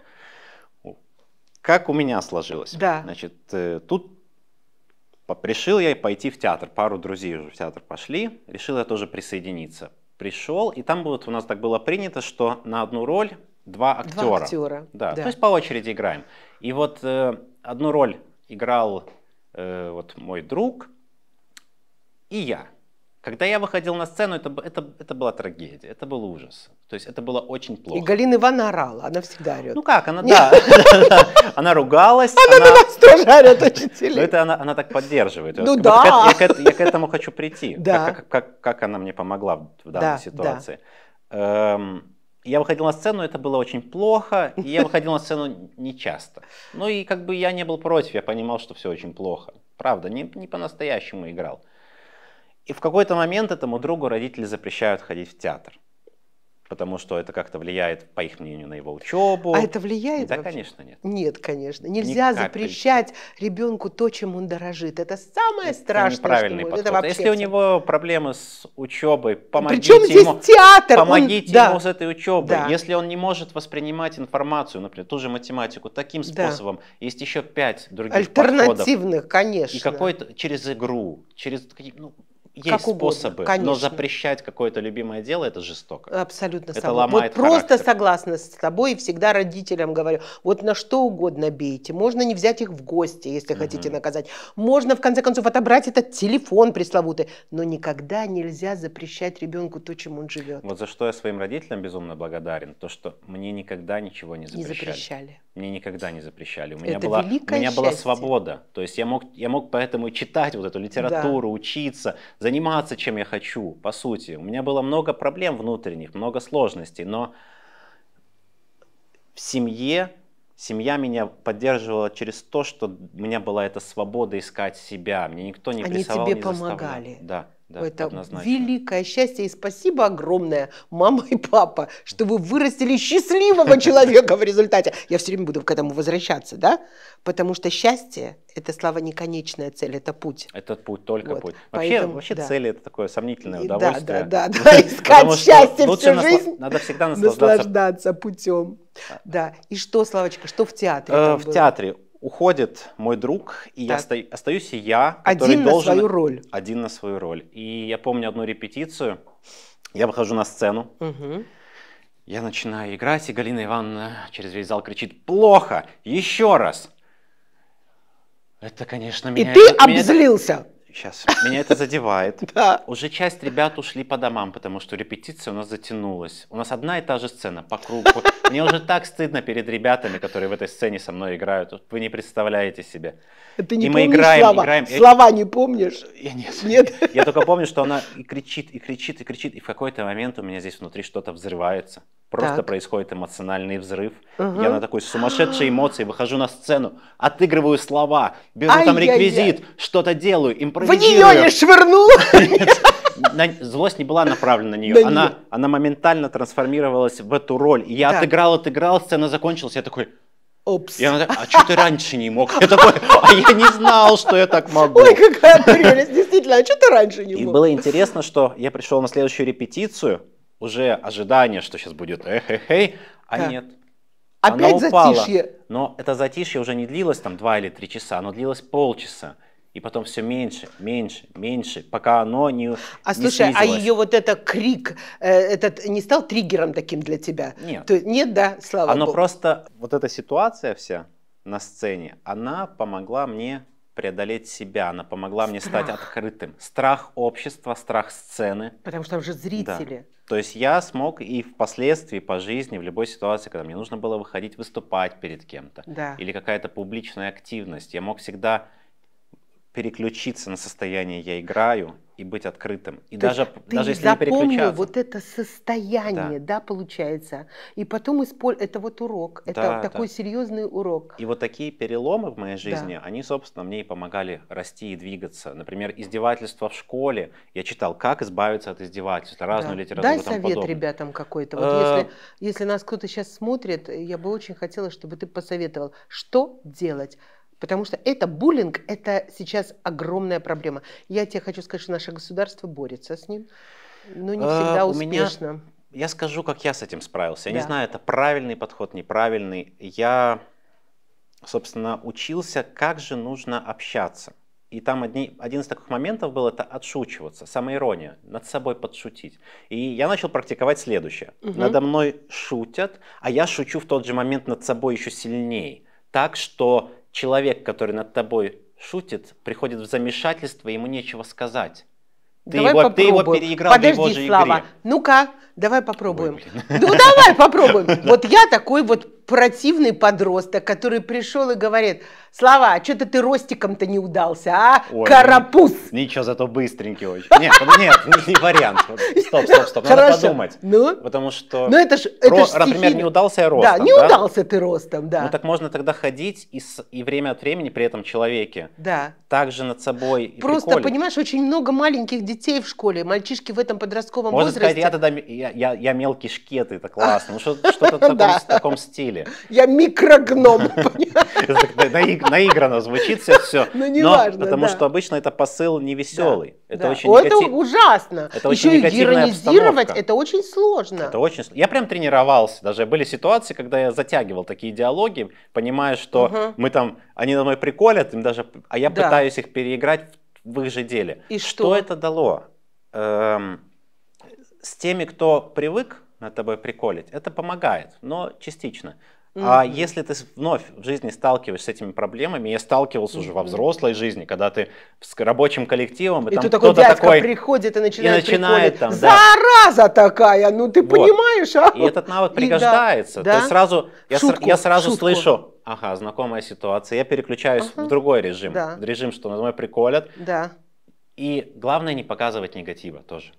Как у меня сложилось? Да. Значит, э, тут Решил я пойти в театр, пару друзей уже в театр пошли, решил я тоже присоединиться. Пришел, и там вот у нас так было принято, что на одну роль два актера. Два актера. Да, да. то есть по очереди играем. И вот э, одну роль играл э, вот мой друг и я. Когда я выходил на сцену, это, это, это была трагедия, это был ужас. То есть это было очень плохо. И Галина Ивановна орала, она всегда орет. Ну как, она, (laughs) да, она ругалась. Она на нас тоже орет, (laughs) учителей. Ну, это она так поддерживает. Ну да. Я к этому хочу прийти, Да. как она мне помогла в данной ситуации. Эм, я выходил на сцену, это было очень плохо, и я выходил на сцену нечасто. Ну и как бы я не был против, я понимал, что все очень плохо. Правда, не, не по-настоящему играл. И в какой-то момент этому другу родители запрещают ходить в театр. Потому что это как-то влияет, по их мнению, на его учебу. А это влияет? Да, вообще? конечно, нет. Нет, конечно. Нельзя Ни запрещать ребенку то, чем он дорожит. Это самое это страшное. Неправильный подход. Это вообще... Если у него проблемы с учебой, помогите Причем здесь ему, театр? Помогите он... Да. ему с этой учебой. Да. Если он не может воспринимать информацию, например, ту же математику таким способом, да. есть еще пять других альтернативных, подходов. конечно. И какой-то через игру, через ну, есть как способы, конечно. но запрещать какое-то любимое дело это жестоко. Абсолютно. Это ломает. Вот характер. просто согласна с тобой и всегда родителям говорю: вот на что угодно бейте. Можно не взять их в гости, если угу. хотите наказать. Можно в конце концов отобрать этот телефон пресловутый, но никогда нельзя запрещать ребенку то, чем он живет. Вот за что я своим родителям безумно благодарен, то что мне никогда ничего не запрещали. Не запрещали. Мне никогда не запрещали. У меня, это была, у меня была свобода. То есть я мог, я мог поэтому читать вот эту литературу, да. учиться, заниматься чем я хочу, по сути. У меня было много проблем внутренних, много сложностей, но в семье семья меня поддерживала через то, что у меня была эта свобода искать себя. Мне никто не Они прессовал, тебе не помогали. Заставлял. Да. Да, это однозначно. великое счастье и спасибо огромное, мама и папа, что вы вырастили счастливого (laughs) человека в результате. Я все время буду к этому возвращаться, да? Потому что счастье – это, Слава, не конечная цель, это путь. Это путь, только вот. путь. Вообще, Поэтому, вообще да. цели – это такое сомнительное удовольствие. Да, да, (laughs) да, да. искать счастье всю жизнь. Надо всегда (laughs) наслаждаться. Наслаждаться путем. Да. И что, Славочка, что в театре? Э, в театре уходит мой друг, и я оста... остаюсь я, который один должен... Один на свою роль. Один на свою роль. И я помню одну репетицию, я выхожу на сцену, угу. я начинаю играть, и Галина Ивановна через весь зал кричит «Плохо! Еще раз!» Это, конечно, меня... И ты меня, обзлился! сейчас, меня это задевает. (laughs) Да. Уже часть ребят ушли по домам, потому что репетиция у нас затянулась. У нас одна и та же сцена по кругу. Мне уже так стыдно перед ребятами, которые в этой сцене со мной играют. Вы не представляете себе. Ты не и мы играем, слова. играем. Слова не помнишь? Я, нет. нет. (laughs) Я только помню, что она и кричит, и кричит, и кричит. И в какой-то момент у меня здесь внутри что-то взрывается. Просто так. происходит эмоциональный взрыв. Угу. Я на такой сумасшедшей эмоции выхожу на сцену, отыгрываю слова, беру Ай там реквизит, что-то делаю, импровизирую. В нее не швырнул! Злость не была направлена на нее. Она, она моментально трансформировалась в эту роль. И я так. отыграл, отыграл, сцена закончилась. Я такой, Опс. Я такой, а что ты раньше не мог? Я такой, а я не знал, что я так могу. Ой, какая прелесть, действительно, а что ты раньше не мог? И было интересно, что я пришел на следующую репетицию, уже ожидание, что сейчас будет эхе-хей, а да. нет. Опять Она упала. затишье. Но это затишье уже не длилось там два или три часа, оно длилось полчаса. И потом все меньше, меньше, меньше, пока оно не А не слушай, снизилось. а ее вот этот крик, э, этот не стал триггером таким для тебя? Нет. То, нет, да, слава оно Богу. просто, вот эта ситуация вся на сцене, она помогла мне преодолеть себя, она помогла страх. мне стать открытым. Страх общества, страх сцены. Потому что там же зрители. Да. То есть я смог и впоследствии по жизни, в любой ситуации, когда мне нужно было выходить выступать перед кем-то, да. или какая-то публичная активность, я мог всегда переключиться на состояние «я играю» и быть открытым. И То даже, ты даже если запомнил не переключаться. вот это состояние, да, да получается. И потом использ... это вот урок, это да, такой да. серьезный урок. И вот такие переломы в моей жизни, да. они, собственно, мне и помогали расти и двигаться. Например, издевательство в школе. Я читал, как избавиться от издевательства, разную да. литературу. Дай совет подобное. ребятам какой-то. Вот э, если, если нас кто-то сейчас смотрит, я бы очень хотела, чтобы ты посоветовал, что делать Потому что это буллинг, это сейчас огромная проблема. Я тебе хочу сказать, что наше государство борется с ним, но не э, всегда а, успешно. Меня... Я скажу, как я с этим справился. Я да. не знаю, это правильный подход, неправильный. Я, собственно, учился, как же нужно общаться. И там одни, один из таких моментов был это отшучиваться, самоирония, над собой подшутить. И я начал практиковать следующее. Угу. Надо мной шутят, а я шучу в тот же момент над собой еще сильнее. Так что человек, который над тобой шутит, приходит в замешательство, ему нечего сказать. Ты давай его, попробуем. Ты его переиграл Подожди, его же Слава, ну-ка, давай попробуем. Ой, ну давай попробуем. (laughs) Вот я такой вот противный подросток, который пришел и говорит, Слава, а что-то ты ростиком-то не удался, а? Ой, Карапуз! Ну, ничего, зато быстренький очень. Нет, ну, нет, ну, не вариант. Стоп, стоп, стоп, надо подумать. Ну? Потому что, ну, это ж, например, не удался я ростом. Да, не удался ты ростом, да. Ну так можно тогда ходить и, время от времени при этом человеке да. также над собой Просто, понимаешь, очень много маленьких детей в школе, мальчишки в этом подростковом возрасте. Можно сказать, я тогда я, я, я мелкий шкет, это классно. Ну что-то в (laughs) таком стиле деле. Я микрогном. (laughs) Наиграно звучит все. все. Ну, не важно. Потому что обычно это посыл невеселый. Это очень Это ужасно. Еще и иронизировать это очень сложно. Это очень Я прям тренировался. Даже были ситуации, когда я затягивал такие диалоги, понимая, что мы там, они на мной приколят, им даже, а я пытаюсь их переиграть в их же деле. И что? Что это дало? Эм, с теми, кто привык над тобой приколить. Это помогает, но частично. Mm-hmm. А если ты вновь в жизни сталкиваешься с этими проблемами, я сталкивался mm-hmm. уже во взрослой жизни, когда ты с рабочим коллективом, и, и там кто-то такой, такой приходит и начинает, и начинает там, да. зараза такая, ну ты вот. понимаешь, а? И этот навык (laughs) пригождается. И да, да? То есть сразу, шутку, я, я сразу шутку. слышу, ага, знакомая ситуация, я переключаюсь ага. в другой режим, да. в режим, что на мной приколят. Да. И главное не показывать негатива тоже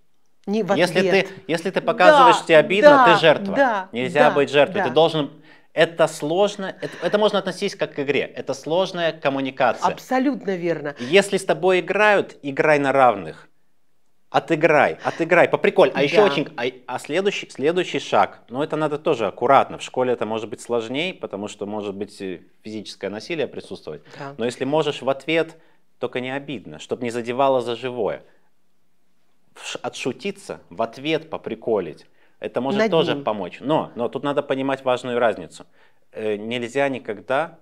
не в ответ. Если ты, если ты показываешь, да, тебе обидно, да, ты жертва. Да, Нельзя да, быть жертвой. Да. Ты должен... Это сложно, это, это можно относить как к игре. Это сложная коммуникация. Абсолютно верно. Если с тобой играют, играй на равных. Отыграй, отыграй, поприколь. А да. еще очень, а, а следующий, следующий шаг, ну это надо тоже аккуратно. В школе это может быть сложнее, потому что может быть э, физическое насилие присутствовать. Да. Но если можешь в ответ, только не обидно, чтобы не задевало за живое отшутиться, в ответ поприколить, это может Над тоже ним. помочь. Но, но тут надо понимать важную разницу. Э, нельзя никогда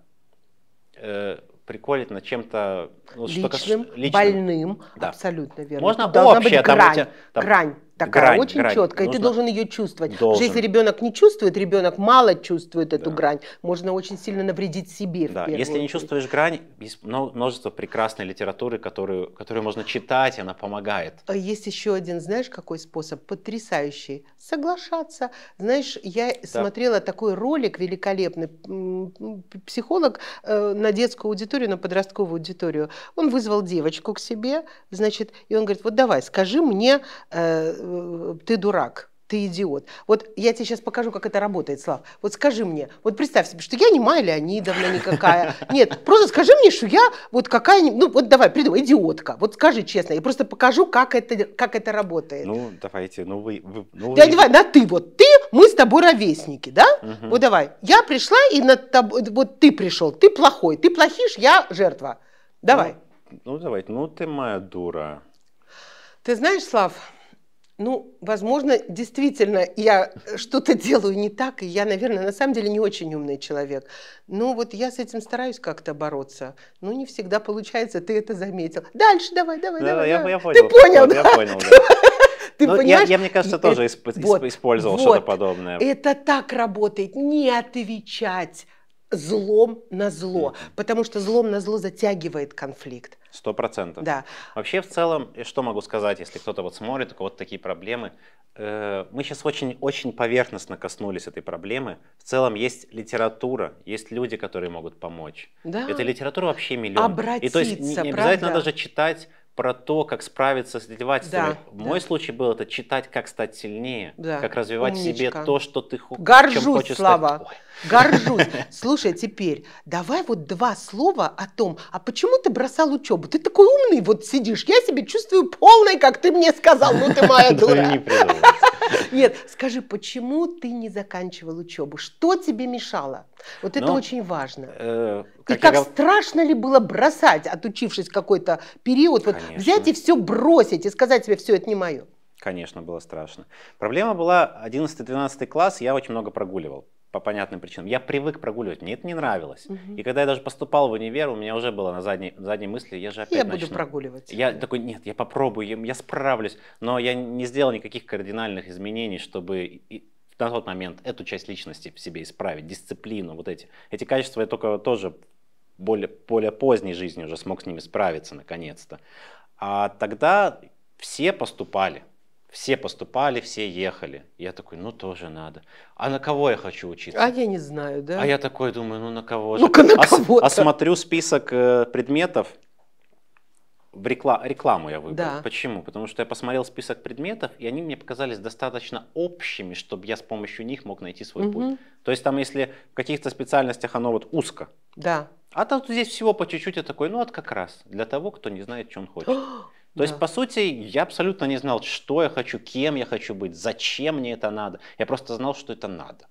э, приколить над чем-то ну, личным, личным, больным, да. абсолютно верно. Можно Тут общее, быть грань, там, грань такая грань, очень грань. четкая, и ты должен ее чувствовать. Должен. что если ребенок не чувствует, ребенок мало чувствует эту да. грань, можно очень сильно навредить себе. Да. Если очередь. не чувствуешь грань, есть множество прекрасной литературы, которую, которую можно читать, она помогает. А есть еще один, знаешь, какой способ потрясающий? Соглашаться. Знаешь, я да. смотрела такой ролик великолепный, психолог э, на детскую аудиторию, на подростковую аудиторию. Он вызвал девочку к себе, значит, и он говорит, вот давай, скажи мне э, Э, ты дурак, ты идиот. Вот я тебе сейчас покажу, как это работает, Слав. Вот скажи мне, вот представь себе, что я не Майя Леонидовна никакая. (laughs) Нет, просто скажи мне, что я вот какая-нибудь, ну вот давай, придумай, идиотка. Вот скажи честно, я просто покажу, как это, как это работает. Ну, давайте, ну вы... вы ну, да, вы... давай, да ты, вот ты, мы с тобой ровесники, да? Угу. Вот давай, я пришла и над тобой, вот ты пришел, ты плохой, ты плохишь, я жертва. Давай. Ну, ну давайте, ну ты моя дура. Ты знаешь, Слав, ну, возможно, действительно, я э, что-то (laughs) делаю не так, и я, наверное, на самом деле не очень умный человек. Но ну, вот я с этим стараюсь как-то бороться. Но не всегда получается, ты это заметил. Дальше давай, давай, да, давай. Я, давай. я понял. Ты понял, да? Я понял, да. (laughs) Ты ну, Я, я, мне кажется, тоже это, исп, вот, использовал вот, что-то подобное. Это так работает. Не отвечать злом на зло, потому что злом на зло затягивает конфликт. Сто процентов. Да. Вообще, в целом, что могу сказать, если кто-то вот смотрит, у кого такие проблемы. Э, мы сейчас очень-очень поверхностно коснулись этой проблемы. В целом есть литература, есть люди, которые могут помочь. Да. Этой литература вообще миллион. Обратиться, И то есть не обязательно правда? даже читать про то, как справиться с издевательствами. Да, Мой да. случай был это читать, как стать сильнее, да. как развивать Умничка. себе то, что ты Горжусь, чем хочешь Слава. стать. Ой. Горжусь. (laughs) Слушай, теперь давай вот два слова о том, а почему ты бросал учебу? Ты такой умный вот сидишь, я себя чувствую полной, как ты мне сказал, ну ты моя (laughs) дура. не Нет, скажи, почему ты не заканчивал учебу? Что тебе мешало? Вот это ну, очень важно. Э, как и как я... страшно ли было бросать, отучившись какой-то период, вот взять и все бросить и сказать себе, все, это не мое. Конечно, было страшно. Проблема была 11-12 класс, я очень много прогуливал по понятным причинам. Я привык прогуливать, мне это не нравилось. Угу. И когда я даже поступал в универ, у меня уже было на задней, задней мысли, я же опять Я начну. буду прогуливать. Я такой, нет, я попробую, я, я справлюсь. Но я не сделал никаких кардинальных изменений, чтобы на тот момент эту часть личности в себе исправить, дисциплину, вот эти. Эти качества я только тоже более, более поздней жизни уже смог с ними справиться наконец-то. А тогда все поступали, все поступали, все ехали. Я такой, ну тоже надо. А на кого я хочу учиться? А я не знаю, да? А я такой думаю, ну на кого же? Ну-ка на Ос- кого -то. Осмотрю список э, предметов. В рекла- рекламу я выбрал. Да. Почему? Потому что я посмотрел список предметов, и они мне показались достаточно общими, чтобы я с помощью них мог найти свой угу. путь. То есть там, если в каких-то специальностях оно вот узко, да. А там здесь всего по чуть-чуть, я такой, ну вот как раз, для того, кто не знает, что он хочет. То да. есть, по сути, я абсолютно не знал, что я хочу, кем я хочу быть, зачем мне это надо. Я просто знал, что это надо.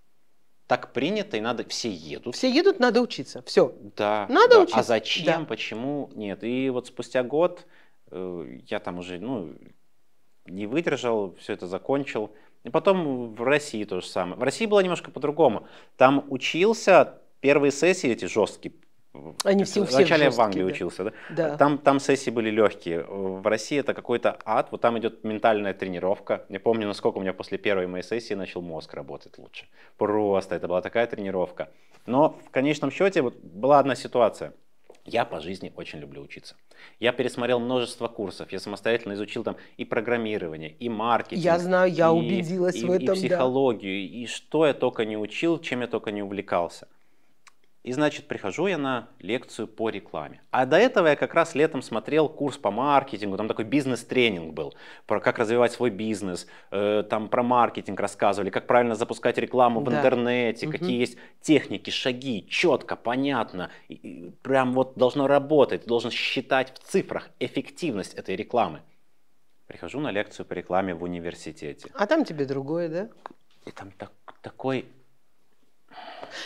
Так принято, и надо, все едут. Все едут, надо учиться, все. Да. Надо да. А учиться. А зачем, да. почему, нет. И вот спустя год э, я там уже, ну, не выдержал, все это закончил. И потом в России то же самое. В России было немножко по-другому. Там учился первые сессии эти жесткие, э, они все у всех Вначале жесткие, в Англии да. учился, да? да. Там, там сессии были легкие. В России это какой-то ад. Вот там идет ментальная тренировка. Я помню, насколько у меня после первой моей сессии начал мозг работать лучше. Просто это была такая тренировка. Но в конечном счете вот была одна ситуация. Я по жизни очень люблю учиться. Я пересмотрел множество курсов, я самостоятельно изучил там и программирование, и маркетинг. Я знаю, я и, убедилась и, в этом. И психологию, да. и что я только не учил, чем я только не увлекался. И значит, прихожу я на лекцию по рекламе. А до этого я как раз летом смотрел курс по маркетингу, там такой бизнес-тренинг был, про как развивать свой бизнес, э, там про маркетинг рассказывали, как правильно запускать рекламу да. в интернете, угу. какие есть техники, шаги, четко, понятно, и, и прям вот должно работать, ты должен считать в цифрах эффективность этой рекламы. Прихожу на лекцию по рекламе в университете. А там тебе другое, да? И там так, такой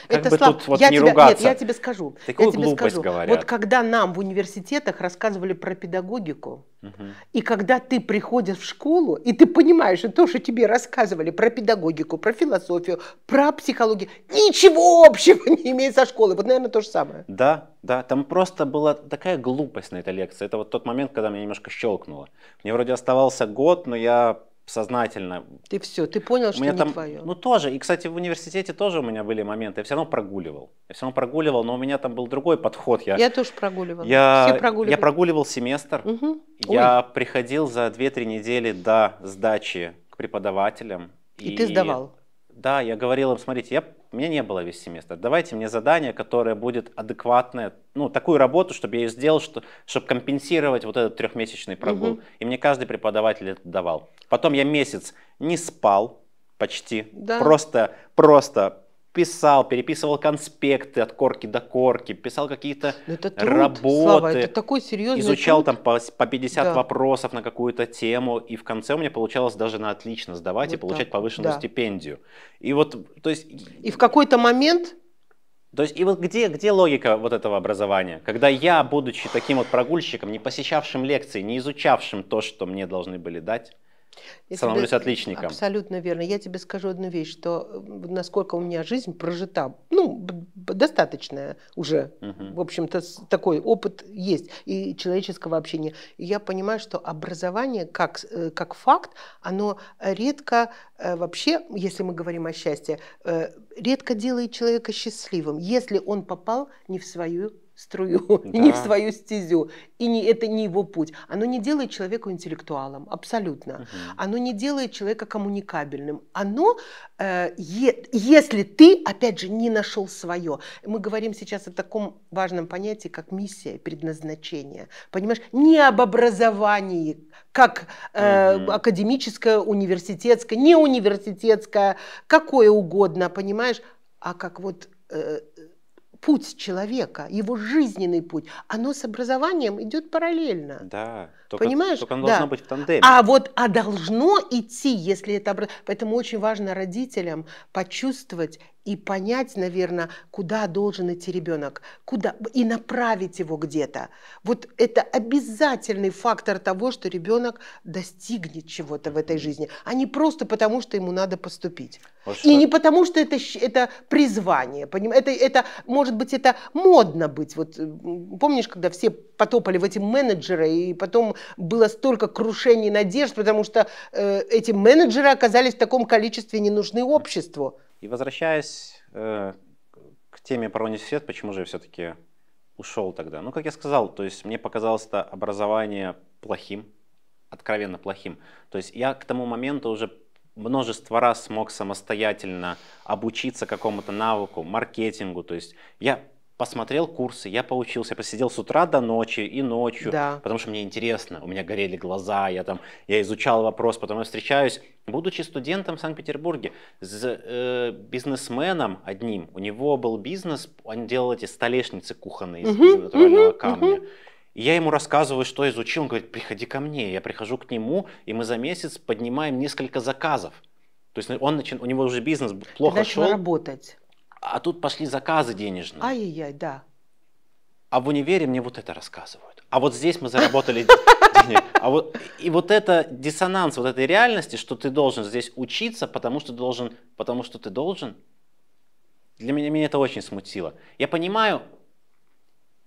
как это бы слаб... тут вот я не тебя... ругаться. Нет, я тебе скажу. Такую я тебе глупость скажу. говорят. Вот когда нам в университетах рассказывали про педагогику, угу. и когда ты приходишь в школу, и ты понимаешь, что то, что тебе рассказывали про педагогику, про философию, про психологию, ничего общего (laughs) не имеет со школой. Вот, наверное, то же самое. Да, да, там просто была такая глупость на этой лекции. Это вот тот момент, когда меня немножко щелкнуло. Мне вроде оставался год, но я сознательно. Ты все, ты понял, что у не там, твое. Ну тоже, и, кстати, в университете тоже у меня были моменты, я все равно прогуливал. Я все равно прогуливал, но у меня там был другой подход. Я, я тоже прогуливал. Я, все прогуливали. Я прогуливал семестр, угу. я приходил за 2-3 недели до сдачи к преподавателям. И, и ты сдавал? Да, я говорил им, смотрите, я, у меня не было весь семестр, давайте мне задание, которое будет адекватное, ну, такую работу, чтобы я ее сделал, что, чтобы компенсировать вот этот трехмесячный прогул. Угу. И мне каждый преподаватель это давал. Потом я месяц не спал почти, да. просто, просто писал, переписывал конспекты от корки до корки, писал какие-то ну, работы, Слава, это такой серьезный изучал труд. там по, по 50 да. вопросов на какую-то тему, и в конце у меня получалось даже на отлично сдавать вот и получать так. повышенную да. стипендию. И вот, то есть... И в какой-то момент... То есть, и вот где, где логика вот этого образования? Когда я, будучи таким вот прогульщиком, не посещавшим лекции, не изучавшим то, что мне должны были дать, я Становлюсь тебе... отличником. Абсолютно верно. Я тебе скажу одну вещь, что насколько у меня жизнь прожита, ну, достаточная уже, угу. в общем-то, такой опыт есть и человеческого общения. И я понимаю, что образование как, э, как факт, оно редко э, вообще, если мы говорим о счастье, э, редко делает человека счастливым, если он попал не в свою струю, да. (laughs) не в свою стезю. И не, это не его путь. Оно не делает человека интеллектуалом, абсолютно. Угу. Оно не делает человека коммуникабельным. Оно, э, е, если ты, опять же, не нашел свое. Мы говорим сейчас о таком важном понятии, как миссия, предназначение. Понимаешь, не об образовании, как э, угу. академическое, университетское, не университетское, какое угодно, понимаешь, а как вот э, путь человека, его жизненный путь, оно с образованием идет параллельно. Да. Только, Понимаешь? Только оно да. должно быть в тандеме. А вот, а должно идти, если это образ... Поэтому очень важно родителям почувствовать и понять, наверное, куда должен идти ребенок, куда и направить его где-то. Вот это обязательный фактор того, что ребенок достигнет чего-то в этой жизни, а не просто потому, что ему надо поступить. Может, и что? не потому, что это, это призвание. Поним? Это, это, может быть, это модно быть. Вот, э, помнишь, когда все потопали в эти менеджеры, и потом было столько крушений надежд, потому что э, эти менеджеры оказались в таком количестве не нужны обществу. И возвращаясь э, к теме про университет, почему же я все-таки ушел тогда? Ну, как я сказал, то есть мне показалось это образование плохим, откровенно плохим. То есть я к тому моменту уже множество раз смог самостоятельно обучиться какому-то навыку, маркетингу. То есть я посмотрел курсы, я поучился, я посидел с утра до ночи и ночью, да. потому что мне интересно, у меня горели глаза, я там, я изучал вопрос, потом я встречаюсь, будучи студентом в Санкт-Петербурге, с э, бизнесменом одним, у него был бизнес, он делал эти столешницы кухонные из натурального угу, камня. Угу. И я ему рассказываю, что изучил, он говорит, приходи ко мне, я прихожу к нему, и мы за месяц поднимаем несколько заказов. То есть он, начин, у него уже бизнес плохо Ты шел. работать. А тут пошли заказы денежные. Ай-яй-яй, да. А в универе мне вот это рассказывают. А вот здесь мы заработали денег. А вот, и вот это диссонанс вот этой реальности, что ты должен здесь учиться, потому что должен, потому что ты должен, для меня, меня это очень смутило. Я понимаю,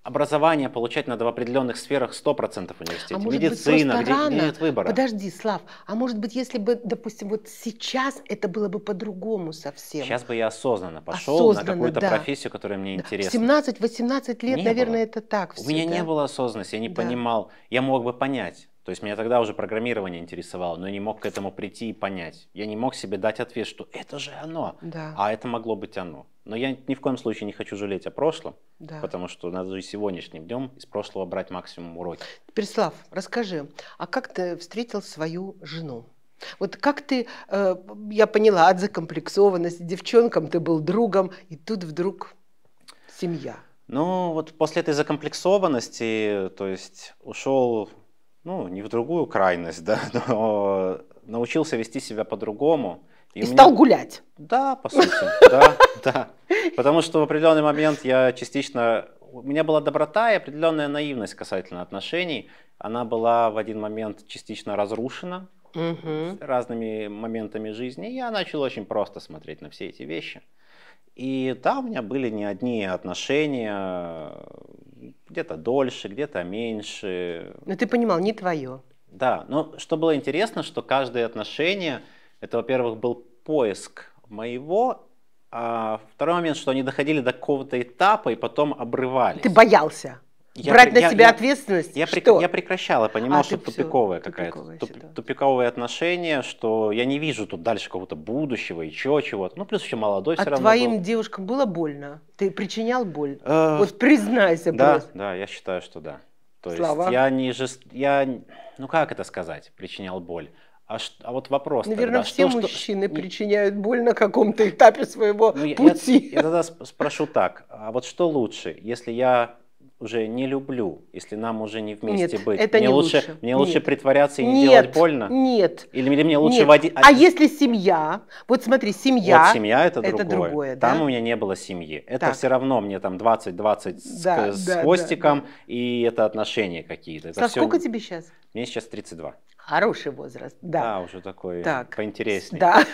Образование получать надо в определенных сферах 100% университета. А Медицина, быть, где рано. нет выбора. Подожди, Слав, а может быть, если бы, допустим, вот сейчас это было бы по-другому совсем? Сейчас бы я осознанно пошел осознанно, на какую-то да. профессию, которая мне интересна. 17-18 лет, не наверное, было. это так У всегда. меня не было осознанности, я не да. понимал. Я мог бы понять, то есть меня тогда уже программирование интересовало, но я не мог к этому прийти и понять. Я не мог себе дать ответ, что это же оно, да. а это могло быть оно. Но я ни в коем случае не хочу жалеть о прошлом, да. потому что надо и сегодняшним днем из прошлого брать максимум уроки. Переслав, расскажи, а как ты встретил свою жену? Вот как ты, э, я поняла, от закомплексованности девчонкам ты был другом, и тут вдруг семья. Ну, вот после этой закомплексованности, то есть ушел ну, не в другую крайность, (laughs) да, но научился вести себя по-другому. И, и меня... стал гулять. Да, по сути, (laughs) да, да. Потому что в определенный момент я частично... У меня была доброта и определенная наивность касательно отношений. Она была в один момент частично разрушена, угу. разными моментами жизни. Я начал очень просто смотреть на все эти вещи. И там у меня были не одни отношения, где-то дольше, где-то меньше. Но ну, ты понимал, не твое. Да, но что было интересно, что каждое отношение, это, во-первых, был поиск моего, а второй момент, что они доходили до какого-то этапа и потом обрывались. Ты боялся? я брать при, на себя я, ответственность? Я, что? я прекращала, понимал, а, что тупиковое какая-то, туп, да. тупиковые отношения, что я не вижу тут дальше какого-то будущего, еще чего-то. Ну, плюс еще молодой а все равно А твоим был. девушкам было больно? Ты причинял боль? Э, вот признайся да, просто. Да, я считаю, что да. То Слова. есть я не жест... я, ну как это сказать, причинял боль? А, ш... а вот вопрос Наверное, тогда, все что, мужчины что... причиняют боль на каком-то этапе своего ну, пути. я, я тогда спрошу так, а вот что лучше, если я уже не люблю, если нам уже не вместе Нет, быть? Это мне не лучше, лучше. Мне Нет. лучше притворяться и не делать больно? Нет. Или, или мне лучше водить? А, если семья? Вот смотри, семья. Вот семья это, это другое. другое да? Там у меня не было семьи. Это так. все равно мне там 20-20 да, с, да, с хвостиком, да, да. и это отношения какие-то. Со все... сколько тебе сейчас? Мне сейчас 32. Хороший возраст, да. Да, уже такой так. поинтереснее. Да. (laughs)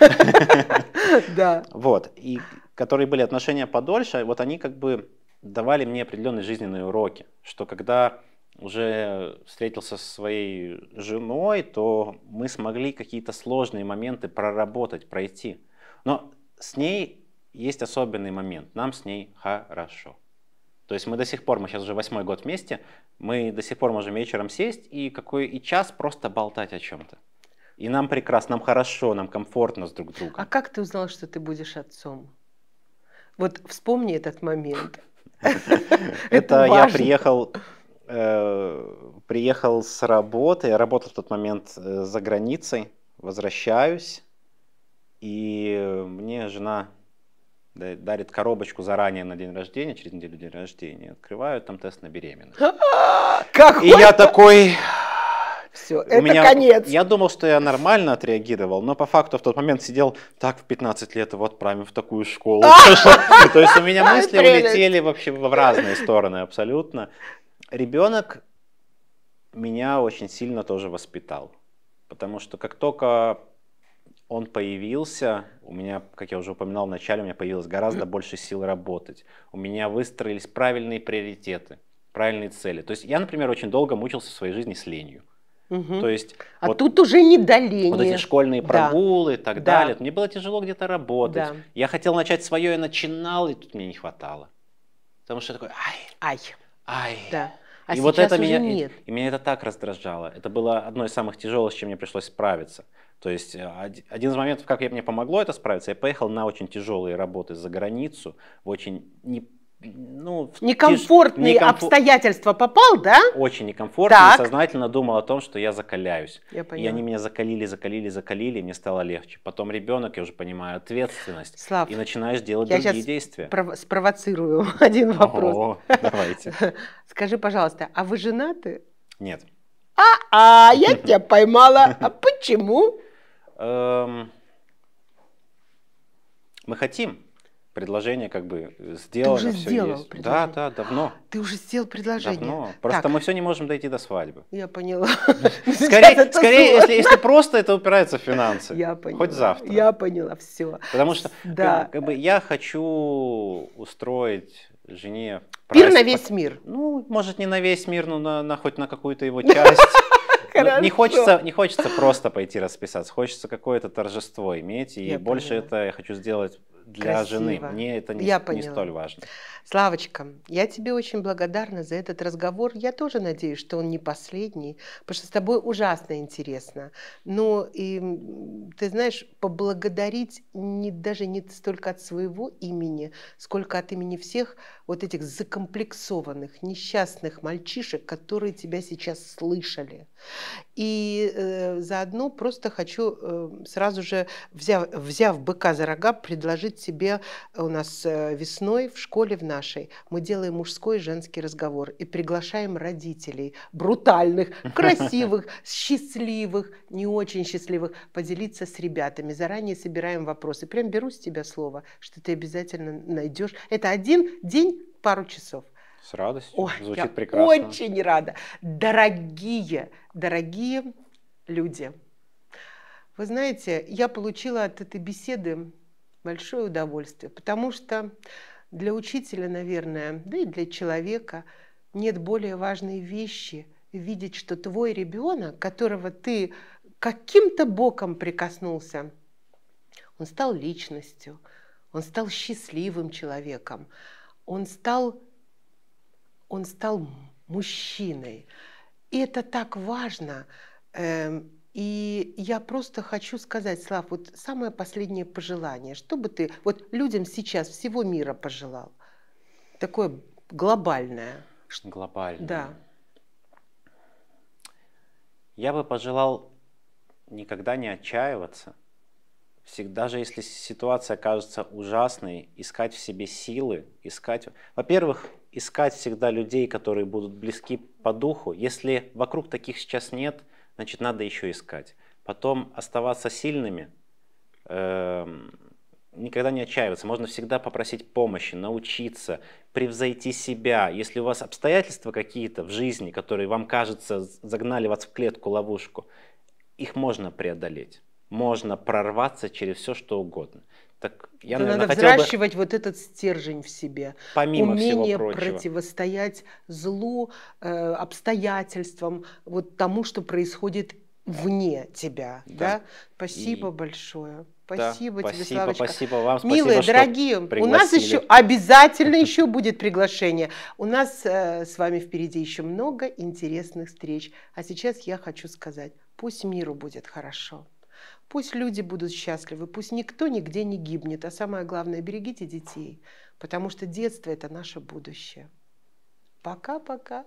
(laughs) Да. Вот. И которые были отношения подольше, вот они как бы давали мне определенные жизненные уроки, что когда уже встретился со своей женой, то мы смогли какие-то сложные моменты проработать, пройти. Но с ней есть особенный момент. Нам с ней хорошо. То есть мы до сих пор, мы сейчас уже восьмой год вместе, мы до сих пор можем вечером сесть и какой и час просто болтать о чем-то. И нам прекрасно, нам хорошо, нам комфортно с друг другом. А как ты узнал, что ты будешь отцом? Вот вспомни этот момент. (laughs) Это я приехал э, приехал с работы, я работал в тот момент э, за границей, возвращаюсь, и мне жена дарит коробочку заранее на день рождения, через неделю день рождения, открываю, там тест на беременность. (laughs) Как? И я такой, все, это меня, конец. Я думал, что я нормально отреагировал, но по факту в тот момент сидел, так, в 15 лет его отправим в такую школу. А! (laughs) То есть у меня мысли улетели вообще в разные стороны абсолютно. Ребенок меня очень сильно тоже воспитал, потому что как только он появился, у меня, как я уже упоминал в начале, у меня появилось гораздо больше сил работать. У меня выстроились правильные приоритеты, правильные цели. То есть я, например, очень долго мучился в своей жизни с ленью. Угу. То есть, а вот, тут уже не доление. Вот эти школьные прогулы да. и так да. далее. Мне было тяжело где-то работать. Да. Я хотел начать свое, я начинал, и тут мне не хватало. Потому что я такой, ай, ай, ай. Да. А и вот это меня, нет. И, и меня это так раздражало. Это было одно из самых тяжелых, с чем мне пришлось справиться. То есть э, один из моментов, как мне помогло это справиться, я поехал на очень тяжелые работы за границу, в очень не ну, некомфортные некомфо... обстоятельства попал, да? Очень некомфортно. Так. И сознательно думал о том, что я закаляюсь. Я поняла. и они меня закалили, закалили, закалили, и мне стало легче. Потом ребенок, я уже понимаю, ответственность. Слав, и начинаешь делать я другие действия. Пров... спровоцирую (laughs) один вопрос. О, давайте. (laughs) Скажи, пожалуйста, а вы женаты? Нет. А, а я (laughs) тебя поймала. А почему? Эм, мы хотим предложение как бы э, сделано, Ты уже все сделал есть. Да, да, давно. Ты уже сделал предложение. Давно. Просто так. мы все не можем дойти до свадьбы. Я поняла. (laughs) Скорее, скорее если, если просто это упирается в финансы. Я поняла. Хоть завтра. Я поняла, все. Потому что да. как, как бы я хочу устроить жене... Пир на весь мир. Ну, может, не на весь мир, но на, на хоть на какую-то его часть. (laughs) Ну, Хорошо. Не хочется, не хочется просто пойти расписаться, хочется какое-то торжество иметь, и я больше понимаю. это я хочу сделать для Красиво. жены. Мне это не, я не столь важно. Славочка, я тебе очень благодарна за этот разговор. Я тоже надеюсь, что он не последний, потому что с тобой ужасно интересно. Но и, ты знаешь, поблагодарить не, даже не столько от своего имени, сколько от имени всех вот этих закомплексованных, несчастных мальчишек, которые тебя сейчас слышали. И э, заодно просто хочу э, сразу же, взяв, взяв быка за рога, предложить себе э, у нас э, весной в школе в нашей. Мы делаем мужской и женский разговор и приглашаем родителей, брутальных, (laughs) красивых, счастливых, не очень счастливых, поделиться с ребятами. Заранее собираем вопросы. Прям беру с тебя слово, что ты обязательно найдешь. Это один день, пару часов – с радостью. Ой, Звучит я прекрасно. очень рада. Дорогие, дорогие люди, вы знаете, я получила от этой беседы большое удовольствие, потому что для учителя, наверное, да и для человека нет более важной вещи видеть, что твой ребенок, которого ты каким-то боком прикоснулся, он стал личностью, он стал счастливым человеком, он стал он стал мужчиной. И это так важно. Эм, и я просто хочу сказать, Слав, вот самое последнее пожелание, чтобы ты вот людям сейчас всего мира пожелал? Такое глобальное. Глобальное. Да. Я бы пожелал никогда не отчаиваться. Всегда, даже если ситуация кажется ужасной, искать в себе силы, искать... Во-первых, искать всегда людей, которые будут близки по духу. Если вокруг таких сейчас нет, значит, надо еще искать. Потом оставаться сильными, эм, никогда не отчаиваться. Можно всегда попросить помощи, научиться, превзойти себя. Если у вас обстоятельства какие-то в жизни, которые вам кажется загнали вас в клетку, ловушку, их можно преодолеть. Можно прорваться через все, что угодно. Так я, наверное, надо хотел взращивать бы... вот этот стержень в себе, Помимо умение всего прочего. противостоять злу, э, обстоятельствам, вот тому, что происходит вне тебя. Да. Да? Спасибо И... большое. Спасибо да, тебе, спасибо, Славочка. Спасибо вам. Милые, спасибо, дорогие, у нас еще обязательно (laughs) еще будет приглашение. У нас э, с вами впереди еще много интересных встреч. А сейчас я хочу сказать, пусть миру будет хорошо. Пусть люди будут счастливы, пусть никто нигде не гибнет, а самое главное, берегите детей, потому что детство – это наше будущее. Пока-пока.